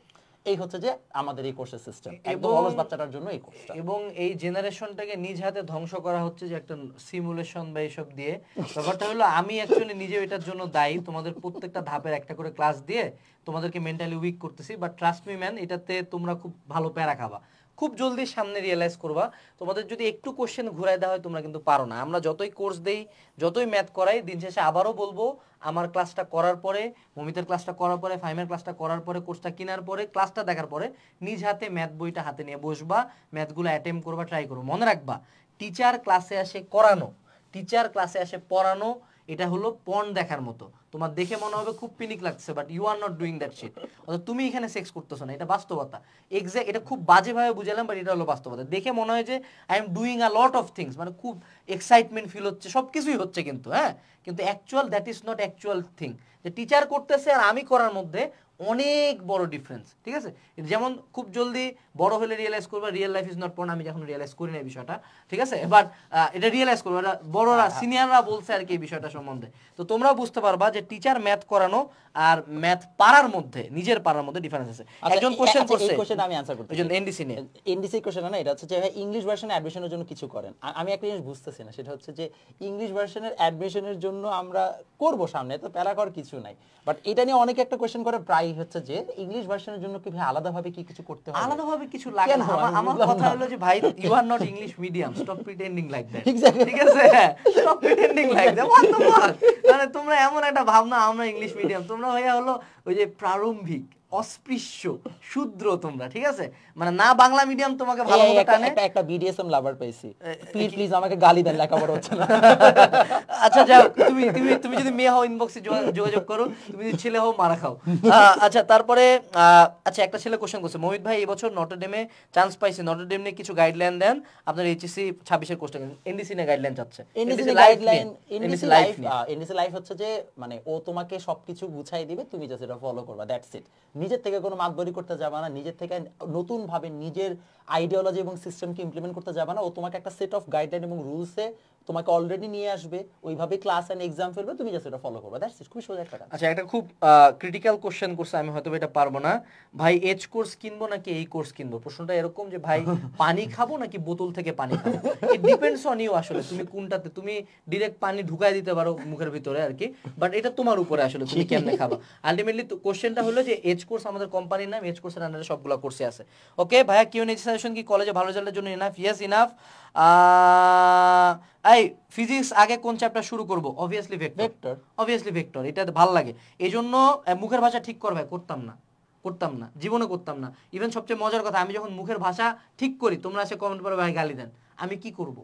এই হচ্ছে যে আমাদের এই কোর্সের সিস্টেম একদম অলস বাচ্চাটার জন্য এই কোর্সটা এবং এই জেনারেশনটাকে নিজ হাতে ধ্বংস করা হচ্ছে যে একটা সিমুলেশন বা এইসব দিয়ে ব্যাপারটা হলো আমি অ্যাকচুয়ালি নিজে এটার জন্য দায়ী তোমাদের প্রত্যেকটা ধাপের একটা করে ক্লাস দিয়ে তোমাদেরকে মেন্টালি উইক করতেছি বাট ট্রাস্ট মি ম্যান এটাতে তোমরা খুব ভালো প্যারা খাবা খুব জলদি সামনে রিয়েলাইজ করবা তোমাদের যদি একটু কোশ্চেন ঘুরাই দেওয়া হয় তোমরা কিন্তু পারো না আমরা যতই কোর্স দেই যতই ম্যাথ করাই দিন শেষে আবারও বলবো আমার ক্লাসটা করার পরে মমিতার ক্লাসটা করার পরে ফাইমের ক্লাসটা করার পরে কোর্সটা কেনার পরে ক্লাসটা দেখার পরে নিজ হাতে ম্যাথ বইটা হাতে নিয়ে বসবা ম্যাথগুলো অ্যাটেম্প করবা ট্রাই করবো মনে রাখবা টিচার ক্লাসে আসে করানো টিচার ক্লাসে আসে পড়ানো এটা হলো পন দেখার মতো তোমার দেখে মনে হবে খুব পিনিক লাগছে but you are not doing that shit অর্থাৎ তুমি এখানে সেক্স করতেছো না এটা বাস্তবতা এক্স্যাক্ট এটা খুব বাজেভাবে বুঝালাম বাট এটা হলো বাস্তবতা দেখে মনে হয় যে I am doing a lot of things মানে খুব এক্সাইটমেন্ট ফিল হচ্ছে সব কিছুই হচ্ছে কিন্তু হ্যাঁ কিন্তু actual that is not actual thing যে টিচার করতেছে আর আমি করার মধ্যে অনেক বড় ডিফারেন্স ঠিক আছে যেমন খুব জলদি বড় হলে রিয়েলাইজ করবে real life is not porn আমি যখন রিয়েলাইজ করি না এই বিষয়টা ঠিক আছে এবার এটা রিয়েলাইজ করবে বড়রা সিনিয়ররা হ্যাঁ, হ্যাঁ। বলছে আর কি এই বিষয়টা সম্বন্ধে তো তোমরাও বুঝতে পারবা যে টিচার ম্যাথ করানো আর ম্যাথ পারার মধ্যে নিজের পারার মধ্যে ডিফারেন্স আছে আচ্ছা, একজন কোশ্চেন আচ্ছা, করছে কোশ্চেন আমি আনসার করতে একজন এনডিসি নিয়ে এনডিসি কোশ্চেন না এটা হচ্ছে যে ইংলিশ ভার্সনে অ্যাডমিশনের জন্য কিছু করেন আমি একটা জিনিস বুঝতেছি না সেটা হচ্ছে যে ইংলিশ ভার্সনের অ্যাডমিশনের জন্য আমরা করব সামনে তো প্যারা কর কিছু নাই বাট এটা নিয়ে অনেকে একটা কোশ্চেন করে প্রায় হচ্ছে যে ইংলিশ ভার্সনের জন্য কি আলাদাভাবে কি কিছু করতে হবে আলাদাভাবে বাস্তবে কিছু লাগে না আমার কথা হলো যে ভাই you are not English medium stop pretending like that ঠিক আছে stop pretending like that what the মানে তোমরা এমন একটা ভাবনা আমরা ইংলিশ মিডিয়াম তোমরা হইয়া হলো ওই যে প্রারম্ভিক অস্পৃশ্য শূদ্র তোমরা ঠিক আছে মানে না বাংলা মিডিয়াম তোমাকে ভালো মতো টানে একটা বিডিএসএম লাভার পাইছি প্লিজ প্লিজ আমাকে গালি দেন লেখা পড়া হচ্ছে না <laughs> আচ্ছা যাও তুমি তুমি তুমি যদি মেয়ে হও ইনবক্সে যোগাযোগ করো তুমি যদি ছেলে হও মারা খাও আচ্ছা তারপরে আচ্ছা একটা ছেলে কোশ্চেন করছে মোহিত ভাই এবছর নটরডেমে চান্স পাইছে নটরডেম নিয়ে কিছু গাইডলাইন দেন আপনার এইচএসসি 26 এর কোর্সটা এনডিসি নিয়ে গাইডলাইন চাচ্ছে NDC guideline NDC life NDC life হচ্ছে যে মানে ও তোমাকে সবকিছু গুছাই দিবে তুমি জাস্ট এটা ফলো করবা দ্যাটস ইট নিজের থেকে কোনো মাতবরি করতে যাবে না নিজের থেকে নতুনভাবে নিজের আইডিওলজি এবং সিস্টেমকে ইমপ্লিমেন্ট করতে যাবে না ও তোমাকে একটা সেট অফ গাইডলাইন এবং রুলসে তোমাকে অলরেডি নিয়ে আসবে ওইভাবে ক্লাস এন্ড এক্সাম ফেলবে তুমি জাস্ট এটা ফলো করবে দ্যাটস ইট খুবই সোজা একটা আচ্ছা একটা খুব ক্রিটিক্যাল কোশ্চেন করছে আমি হয়তো এটা পারবো না ভাই এজ কোর্স কিনবো নাকি এই কোর্স কিনবো প্রশ্নটা এরকম যে ভাই পানি খাবো নাকি বোতল থেকে পানি খাবো ইট ডিপেন্ডস অন ইউ আসলে তুমি কোনটাতে তুমি ডাইরেক্ট পানি ঢুকায় দিতে পারো মুখের ভিতরে আর কি বাট এটা তোমার উপরে আসলে তুমি কেমনে খাবা আলটিমেটলি কোশ্চেনটা হলো যে এজ কোর্স আমাদের কোম্পানির নাম এজ কোর্সের আন্ডারে সবগুলো কোর্সে আছে ওকে ভাইয়া কিউ নেক্সট সাজেশন কি কলেজে ভালো রেজাল্টের জন্য ইনাফ ইয়েস ইনাফ আহ এই ফিজিক্স আগে কোন চ্যাপ্টার শুরু করব অবভিয়াসলি ভেক্টর অবভিয়াসলি ভেক্টর এটা ভালো লাগে এই জন্য মুখের ভাষা ঠিক করবে করতাম না করতাম না জীবনে করতাম না ইভেন সবচেয়ে মজার কথা আমি যখন মুখের ভাষা ঠিক করি তোমরা এসে কমেন্ট করে ভাই গালি দেন আমি কি করব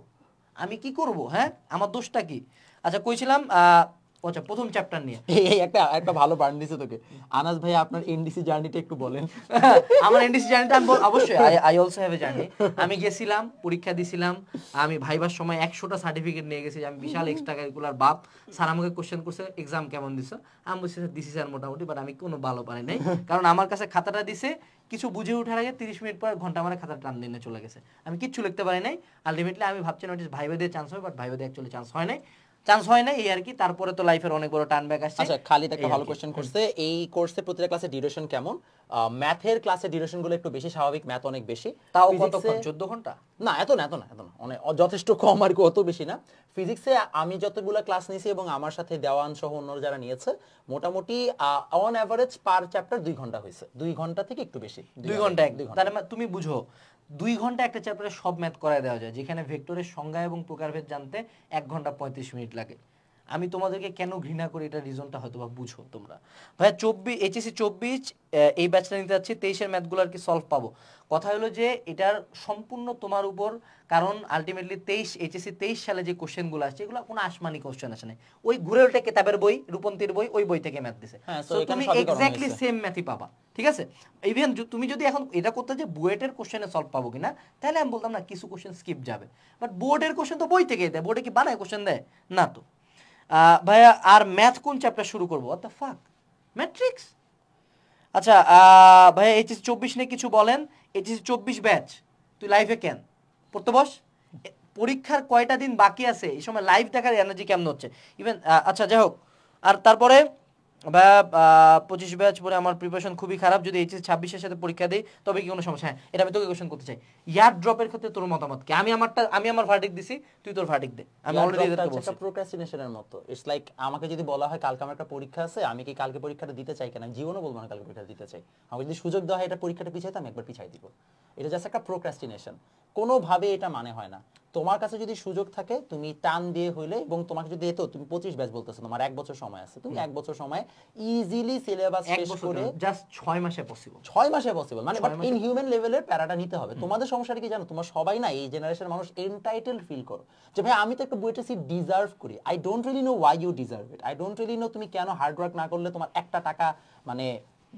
আমি কি করব হ্যাঁ আমার দোষটা কি আচ্ছা কইছিলাম প্রথম চ্যাপ্টার নিয়ে একটা একটা ভালো দিছে তোকে আনাস ভাই আপনার এনডিসি জার্নিটা একটু বলেন <laughs> আমার এনডিসি জার্নিটা আমি অবশ্যই I also have a journey আমি গেছিলাম পরীক্ষা দিছিলাম আমি ভাইবার সময় একশোটা সার্টিফিকেট নিয়ে গেছি আমি বিশাল এক্সট্রা কারিকুলার বাপ স্যার আমাকে কোশ্চেন করছে এক্সাম কেমন আমি বলছি স্যার দিছি স্যার মোটামুটি বাট আমি কোনো ভালো পারি নাই <laughs> কারণ আমার কাছে খাতাটা দিছে কিছু বুঝে উঠার আগে তিরিশ মিনিট পর ঘন্টা আমার খাতা টান দিনে চলে গেছে আমি কিচ্ছু লিখতে পারি নাই আলটিমেটলি আমি ভাবছিলাম ভাইবে দিয়ে চান্স হবে বাট ভাইবে দিয়ে চান্স হয় নাই চান্স হয় না এই আর কি তারপরে তো লাইফের অনেক বড় টার্ন ব্যাক আসছে আচ্ছা খালিদ একটা ভালো কোশ্চেন হ্যাঁ। করছে এই কোর্সে প্রতিটা ক্লাসে ডিউরেশন কেমন ম্যাথের ক্লাসে ডিউরেশন গুলো একটু বেশি স্বাভাবিক ম্যাথ অনেক বেশি তাও কতক্ষণ 14 ঘন্টা না এত না এত না এত না অনেক যথেষ্ট কম আর কি অত বেশি না ফিজিক্সে আমি যতগুলো ক্লাস নিয়েছি এবং আমার সাথে দেওয়ান সহ অন্য যারা নিয়েছে মোটামুটি অন এভারেজ পার চ্যাপ্টার 2 ঘন্টা হয়েছে 2 ঘন্টা থেকে একটু বেশি 2 ঘন্টা এক 2 ঘন্টা তাহলে মানে তুমি বুঝো দুই ঘন্টা একটা চ্যাপ্টারে সব ম্যাথ করায় দেওয়া যায় যেখানে ভেক্টরের সংজ্ঞা এবং প্রকারভেদ জানতে এক ঘন্টা পঁয়ত্রিশ মিনিট লাগে আমি তোমাদেরকে কেন ঘৃণা করি এটা রিজনটা হয়তো বা বুঝো তোমরা ভাইয়া চব্বিশ এইচএসি চব্বিশ এই ব্যাচটা নিতে যাচ্ছি তেইশের ম্যাথগুলো আর কি সলভ পাবো কথা হলো যে এটার সম্পূর্ণ তোমার উপর কারণ আলটিমেটলি তেইশ এইচএসি তেইশ সালে যে কোশ্চেনগুলো আসছে এগুলো কোনো আসমানি কোশ্চেন আসে নাই ওই ঘুরে ওঠে কেতাবের বই রূপন্তির বই ওই বই থেকে ম্যাথ দিছে হ্যাঁ, তুমি এক্স্যাক্টলি সেম ম্যাথই পাবা ঠিক আছে ইভেন তুমি যদি এখন এটা করতে যে বুয়েটের কোশ্চেনে সলভ পাবো কিনা তাহলে আমি বলতাম না কিছু কোশ্চেন স্কিপ যাবে বাট বোর্ডের কোশ্চেন তো বই থেকে দেয় বোর্ডে কি বানায় কোশ্চেন দেয় না তো ভাইয়া আর ম্যাথ কোন চ্যাপ্টার শুরু করবো ম্যাট্রিক্স আচ্ছা ভাইয়া এইচএসি চব্বিশ নিয়ে কিছু বলেন এইচএসি চব্বিশ ব্যাচ তুই লাইভে কেন পড়তে বস পরীক্ষার কয়টা দিন বাকি আছে এই সময় লাইভ দেখার এনার্জি কেমন হচ্ছে ইভেন আচ্ছা যাই হোক আর তারপরে পঁচিশ ব্যাচ পরে আমার প্রিপারেশন খুবই খারাপ যদি এইচএস ছাব্বিশের সাথে পরীক্ষা দিই তবে কি কোনো সমস্যা হ্যাঁ এটা আমি তোকে কোয়েশন করতে চাই ইয়ার ড্রপের ক্ষেত্রে তোর মতামত কি আমি আমারটা আমি আমার ভার্ডিক দিছি তুই তোর ভার্ডিক দে আমি অলরেডি এদেরকে বলছি এটা প্রোক্রাস্টিনেশনের মতো ইটস লাইক আমাকে যদি বলা হয় কালকে আমার একটা পরীক্ষা আছে আমি কি কালকে পরীক্ষাটা দিতে চাই কেন জীবনও বলবো না কালকে পরীক্ষা দিতে চাই আমাকে যদি সুযোগ দেওয়া হয় এটা পরীক্ষাটা পিছাই তো আমি একবার পিছাই দিব এটা জাস্ট একটা প্রোক্রাস্টিনেশন কোনোভাবে এটা মানে হয় না তোমার কাছে যদি সুযোগ থাকে তুমি টান দিয়ে হইলে এবং তোমাকে যদি এতো তুমি পঁচিশ ব্যাচ বলতেছো তোমার এক বছর সময় আছে তুমি এক বছর সময় ইজিলি সিলেবাস শেষ করে জাস্ট ছয় মাসে পসিবল ছয় মাসে পসিবল মানে বাট ইন হিউম্যান লেভেলের প্যারাটা নিতে হবে তোমাদের সমস্যাটা কি জানো তোমরা সবাই না এই জেনারেশনের মানুষ এনটাইটেল ফিল করো যে ভাই আমি তো একটা বইটা সিট ডিজার্ভ করি I don't really know why you deserve it I don't really know তুমি কেন হার্ড ওয়ার্ক না করলে তোমার একটা টাকা মানে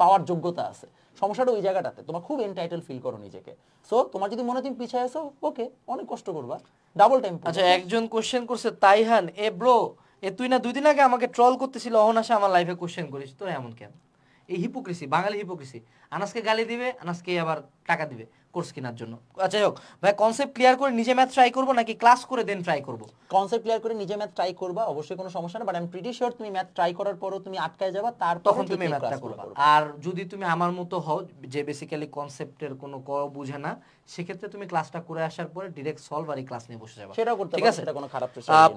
পাওয়ার যোগ্যতা আছে সমস্যাটা ওই জায়গাটাতে তোমার খুব এনটাইটেল ফিল করো নিজেকে সো তোমার যদি মনে তুমি পিছিয়ে আসো ওকে অনেক কষ্ট করবা ডাবল টাইম আচ্ছা একজন কোশ্চেন করছে তাইহান এ ব্রো এ তুই না দুই দিন আগে আমাকে ট্রল করতেছিল অহনাসে আমার লাইফে কোশ্চেন করিস তোর এমন কেন এই হিপোক্রেসি বাঙালি হিপোক্রেসি আনাসকে গালি দিবে আনাসকে আবার টাকা দিবে কোর্স কেনার জন্য আচ্ছা হোক ভাই কনসেপ্ট ক্লিয়ার করে নিজে ম্যাথ ট্রাই করবো নাকি ক্লাস করে দেন ট্রাই করবো কনসেপ্ট ক্লিয়ার করে নিজে ম্যাথ ট্রাই করবা অবশ্যই কোনো সমস্যা না বাট আমি প্রিটি শিওর তুমি ম্যাথ ট্রাই করার পরও তুমি আটকায় যাবা তার তখন তুমি ম্যাথটা করবা আর যদি তুমি আমার মতো হও যে বেসিক্যালি কনসেপ্টের কোনো ক বুঝে না সেক্ষেত্রে তুমি ক্লাসটা করে আসার পরে ডিরেক্ট সলভ আর এই ক্লাস নিয়ে বসে যাবে সেটা করতে ঠিক আছে এটা কোনো খারাপ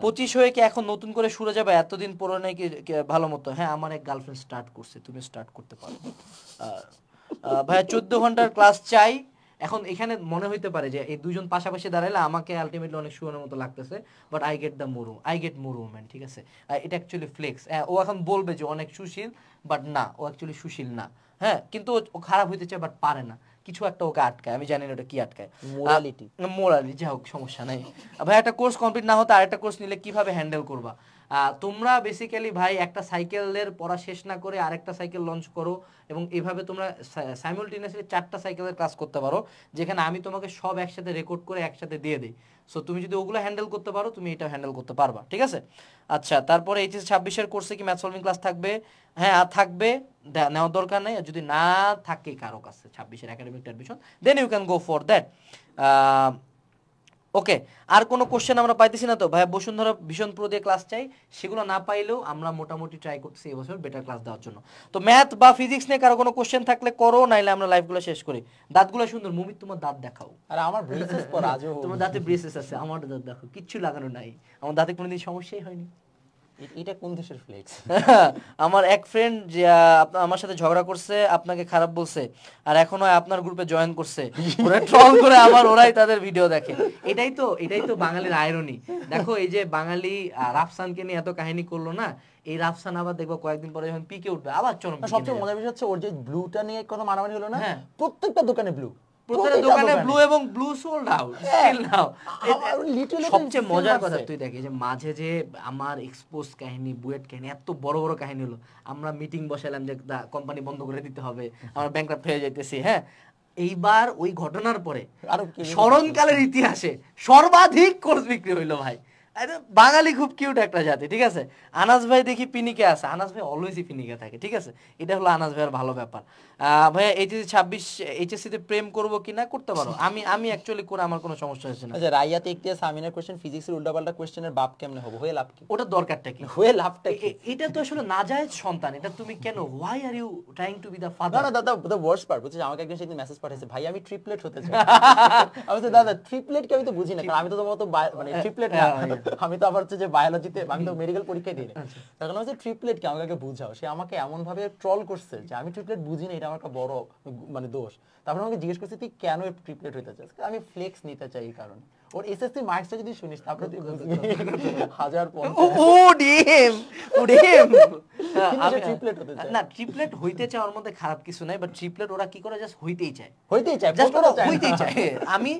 পঁচিশ হয়ে কি এখন নতুন করে শুরু যাবে এতদিন না কি ভালো মতো হ্যাঁ আমার এক গার্লফ্রেন্ড স্টার্ট করছে তুমি স্টার্ট করতে পারো ভাইয়া চোদ্দ ঘন্টার ক্লাস চাই এখন এখানে মনে হইতে পারে যে এই দুজন পাশাপাশি দাঁড়াইলে আমাকে আলটিমেটলি অনেক সুয়নের মতো লাগতেছে but I get the more I get more women ঠিক আছে এটা অ্যাকচুয়ালি ফ্লেক্স ও এখন বলবে যে অনেক সুশীল বাট না ও অ্যাকচুয়ালি সুশীল না হ্যাঁ কিন্তু ও খারাপ হইতে চায় বাট পারে না কিছু একটা ওকে আটকায় আমি জানি না ওটা কি আটকায় মোরালিটি মোরালিটি যাই হোক সমস্যা নাই ভাই একটা কোর্স কমপ্লিট না হতো আর একটা কোর্স নিলে কিভাবে হ্যান্ডেল করবা তোমরা বেসিক্যালি ভাই একটা সাইকেলের পড়া শেষ না করে আরেকটা সাইকেল লঞ্চ করো এবং এভাবে তোমরা সাইমুলটেনিয়াসলি চারটা সাইকেলের ক্লাস করতে পারো যেখানে আমি তোমাকে সব একসাথে রেকর্ড করে একসাথে দিয়ে দিই সো তুমি যদি ওগুলো হ্যান্ডেল করতে পারো তুমি এটা হ্যান্ডেল করতে পারবা ঠিক আছে আচ্ছা তারপরে এইচ এস ছাব্বিশের কোর্সে কি ম্যাথ সলভিং ক্লাস থাকবে হ্যাঁ আর থাকবে নেওয়ার দরকার নেই যদি না থাকে কারো কাছে ছাব্বিশের academic admission then you can go for that okay আর কোনো কোশ্চেন আমরা পাইতেছি না তো ভাই বসুন্ধরা ভীষণ প্রো দিয়ে ক্লাস চাই সেগুলো না পাইলেও আমরা মোটামুটি ট্রাই করতেছি এবছর বেটার ক্লাস দেওয়ার জন্য তো ম্যাথ বা ফিজিক্স নিয়ে কারো কোনো কোশ্চেন থাকলে করো নাইলে আমরা লাইভগুলো শেষ করি দাঁতগুলো সুন্দর মুমি তোমার দাঁত দেখাও আর আমার ব্রেসেস পর আজও তোমার দাঁতে ব্রেসেস আছে আমার দাঁত দেখো কিচ্ছু লাগানো নাই আমার দাঁতে কোনোদিন সমস্যাই হয়নি এটা কোন দেশের ফ্লেক্স <laughs> আমার এক ফ্রেন্ড যে আমার সাথে ঝগড়া করছে আপনাকে খারাপ বলছে আর এখন হয় আপনার গ্রুপে জয়েন করছে ওরা ট্রল করে আমার ওরাই তাদের ভিডিও দেখে এটাই তো এটাই তো বাঙালির আয়রনি দেখো এই যে বাঙালি রাফসানকে নিয়ে এত কাহিনী করলো না এই রাফসান আবার দেখবো কয়েকদিন পরে যখন পিকে উঠবে আবার চরম সবচেয়ে মজার বিষয় হচ্ছে ওর যে ব্লুটা নিয়ে কোনো মারামারি হলো না হ্যাঁ। প্রত্যেকটা দোকানে ব্লু দোকানে ব্লু মানে? এবং blue sold out still now সবচেয়ে মজার কথা তুই যে মাঝে যে আমার এক্সপোজ কাহিনী বুয়েট কাহিনী এত বড় বড় কাহিনী হলো আমরা মিটিং যে কোম্পানি বন্ধ করে দিতে হবে আমরা ব্যাংকরাপ্ট হয়ে যাইতেছি হ্যাঁ এইবার ওই ঘটনার পরে স্মরণকালের ইতিহাসে সর্বাধিক কোর্স বিক্রি হইলো ভাই বাঙালি খুব কিউট একটা জাতি ঠিক আছে আনাস ভাই দেখি পিনিকে আছে আনাস ভাই অলওয়েজই পিনিকে থাকে ঠিক আছে এটা হলো আনাস ভাইয়ের ভালো ব্যাপার ভাইয়া এইচএসি ছাব্বিশ এইচএসি তে প্রেম করবো কি না করতে পারো আমি আমি অ্যাকচুয়ালি করে আমার কোনো সমস্যা হয়েছে না আচ্ছা রাইয়াতে একটি সামিনের কোশ্চেন ফিজিক্সের উল্টাপাল্টা কোয়েশ্চেনের বাপ কেমন হবো হয়ে লাভ কি ওটা দরকারটা কি হয়ে লাভটা কি এটা তো আসলে না যায় সন্তান এটা তুমি কেন why are you trying to be the father না দাদা দা ওয়ার্স্ট পার্ট বুঝছিস আমাকে একজন সেদিন মেসেজ পাঠিয়েছে ভাই আমি ট্রিপলেট হতে চাই <laughs> আমি তো দাদা ট্রিপলেট কি আমি তো বুঝি না কারণ আমি তো তোমার তো মানে ট্রিপলেট <laughs> না হ্যাঁ, হ্যাঁ। আমি তো আবার হচ্ছে যে বায়োলজিতে আমি তো মেডিকেল পরীক্ষা দিই না তখন আমি ট্রিপলেট কি আমাকে বুঝাও সে আমাকে এমন ভাবে ট্রল করছে যে আমি ট্রিপলেট বুঝি না এটা আমার একটা বড় মানে দোষ তারপর আমাকে জিজ্ঞেস করছে তুই কেন প্রিপেয়ার হইতে চাস আমি ফ্লেক্স নিতে চাই এই কারণে ওর এসএসসি মার্কসটা যদি শুনিস তারপরে তুই হাজার ও ডিম ও ডিম হ্যাঁ, আমি ট্রিপলেট হতে হ্যাঁ। চাই না ট্রিপলেট হইতে চাই ওর মধ্যে খারাপ কিছু নাই বাট ট্রিপলেট ওরা কি করে জাস্ট হইতেই চায় হইতেই চায় জাস্ট ওরা হইতেই চায় হ্যাঁ, আমি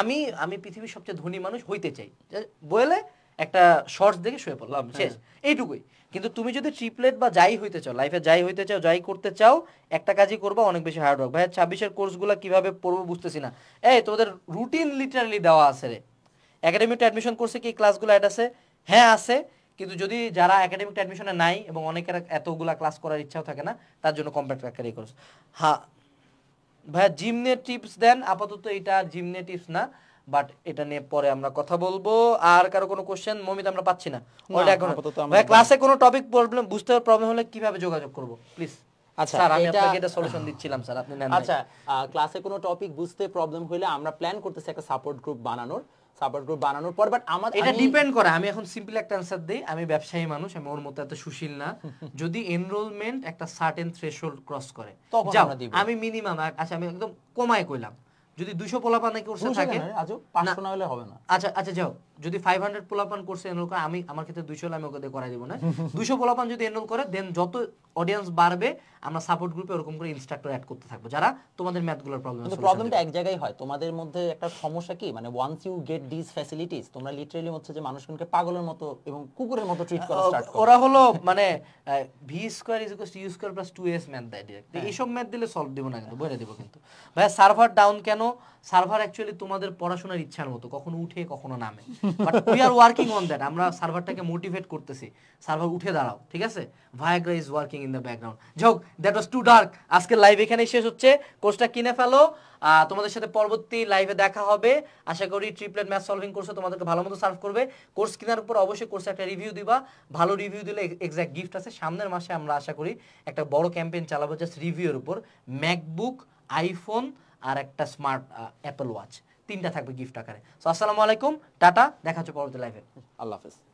আমি আমি পৃথিবীর সবচেয়ে ধনী মানুষ হইতে চাই বলে একটা শর্টস দেখে শুয়ে পড়লাম শেষ এইটুকুই কিন্তু তুমি যদি ট্রিপলেট বা যাই হইতে চাও লাইফে যাই হইতে চাও যাই করতে চাও একটা কাজই করবো অনেক বেশি হার্ড ওয়ার্ক ভাই ছাব্বিশের কোর্সগুলো কিভাবে পড়বো বুঝতেছি না এই তোমাদের রুটিন লিটারালি দেওয়া আছে রে একাডেমিকটা অ্যাডমিশন করছে কি ক্লাসগুলো অ্যাড আছে হ্যাঁ আছে কিন্তু যদি যারা একাডেমিক অ্যাডমিশনে নাই এবং অনেকের এতগুলা ক্লাস করার ইচ্ছাও থাকে না তার জন্য কম্প্যাক্ট আকারে কোর্স হ্যাঁ ভাইয়া জিমনে টিপস দেন আপাতত এটা জিমনে টিপস না বাট এটা নিয়ে পরে আমরা কথা বলবো আর কারো কোনো কোশ্চেন মমিত আমরা পাচ্ছি না ওটা এখন ভাই ক্লাসে কোনো টপিক প্রবলেম বুঝতে প্রবলেম হলে কিভাবে যোগাযোগ করব প্লিজ আচ্ছা, আমি আচ্ছা, করতেছি একটা সাপোর্ট গ্রুপ বানানোর সাপোর্ট গ্রুপ বানানোর পর বাট আমার এটা ডিপেন্ড করে আমি এখন একটা দেই আমি ব্যবসায়ী মানুষ আমি ওর মতো এত সুশীল না <laughs> যদি এনরোলমেন্ট একটা সার্টেন ক্রস করে আমি মিনিমাম আচ্ছা আমি একদম কমায় কইলাম যদি দুইশো পোলাপান করছে থাকে পাঁচশো না হলে হবে না আচ্ছা আচ্ছা যাও যদি ফাইভ হান্ড্রেড পোলাপান করছে এনরোল করে আমি আমার ক্ষেত্রে দুইশো হলে আমি ওকে করাই দিব না দুইশো পোলাপান যদি এনরোল করে দেন যত অডিয়েন্স বাড়বে আমরা সাপোর্ট গ্রুপে ওরকম করে ইনস্ট্রাক্টর অ্যাড করতে থাকবো যারা তোমাদের ম্যাথগুলোর প্রবলেম প্রবলেমটা এক জায়গায় হয় তোমাদের মধ্যে একটা সমস্যা কি মানে once you get this facilities তোমরা লিটারেলি হচ্ছে যে মানুষজনকে পাগলের মতো এবং কুকুরের মতো ট্রিট করা স্টার্ট করো ওরা হলো মানে v square is equal to u square plus two s math দেয় ডিরেক্ট হ্যাঁ। এইসব ম্যাথ দিলে সলভ দেব না কিন্তু বলে দেব কিন্তু ভাই সার্ভার ডাউন কেন সার্ভার অ্যাকচুয়ালি তোমাদের পড়াশোনার ইচ্ছার মতো কখনো উঠে কখনো নামে but we are working on that আমরা সার্ভারটাকে মোটিভেট করতেছি সার্ভার উঠে দাঁড়াও ঠিক আছে Viagra is working in the background যাই দ্যাট ওয়াজ টু ডার্ক আজকে লাইভ এখানেই শেষ হচ্ছে কোর্সটা কিনে ফেলো তোমাদের সাথে পরবর্তী লাইভে দেখা হবে আশা করি ট্রিপলেট ম্যাথ সলভিং কোর্সে তোমাদেরকে ভালো মতো সার্ভ করবে কোর্স কেনার উপর অবশ্যই কোর্সে একটা রিভিউ দিবা ভালো রিভিউ দিলে এক্স্যাক্ট গিফট আছে সামনের মাসে আমরা আশা করি একটা বড় ক্যাম্পেইন চালাবো জাস্ট রিভিউর উপর ম্যাকবুক আইফোন আর একটা স্মার্ট অ্যাপল ওয়াচ তিনটা থাকবে গিফট আকারে সো আসসালামু আলাইকুম টাটা দেখা হচ্ছে পরবর্তী লাইভে আল্লাহ হাফেজ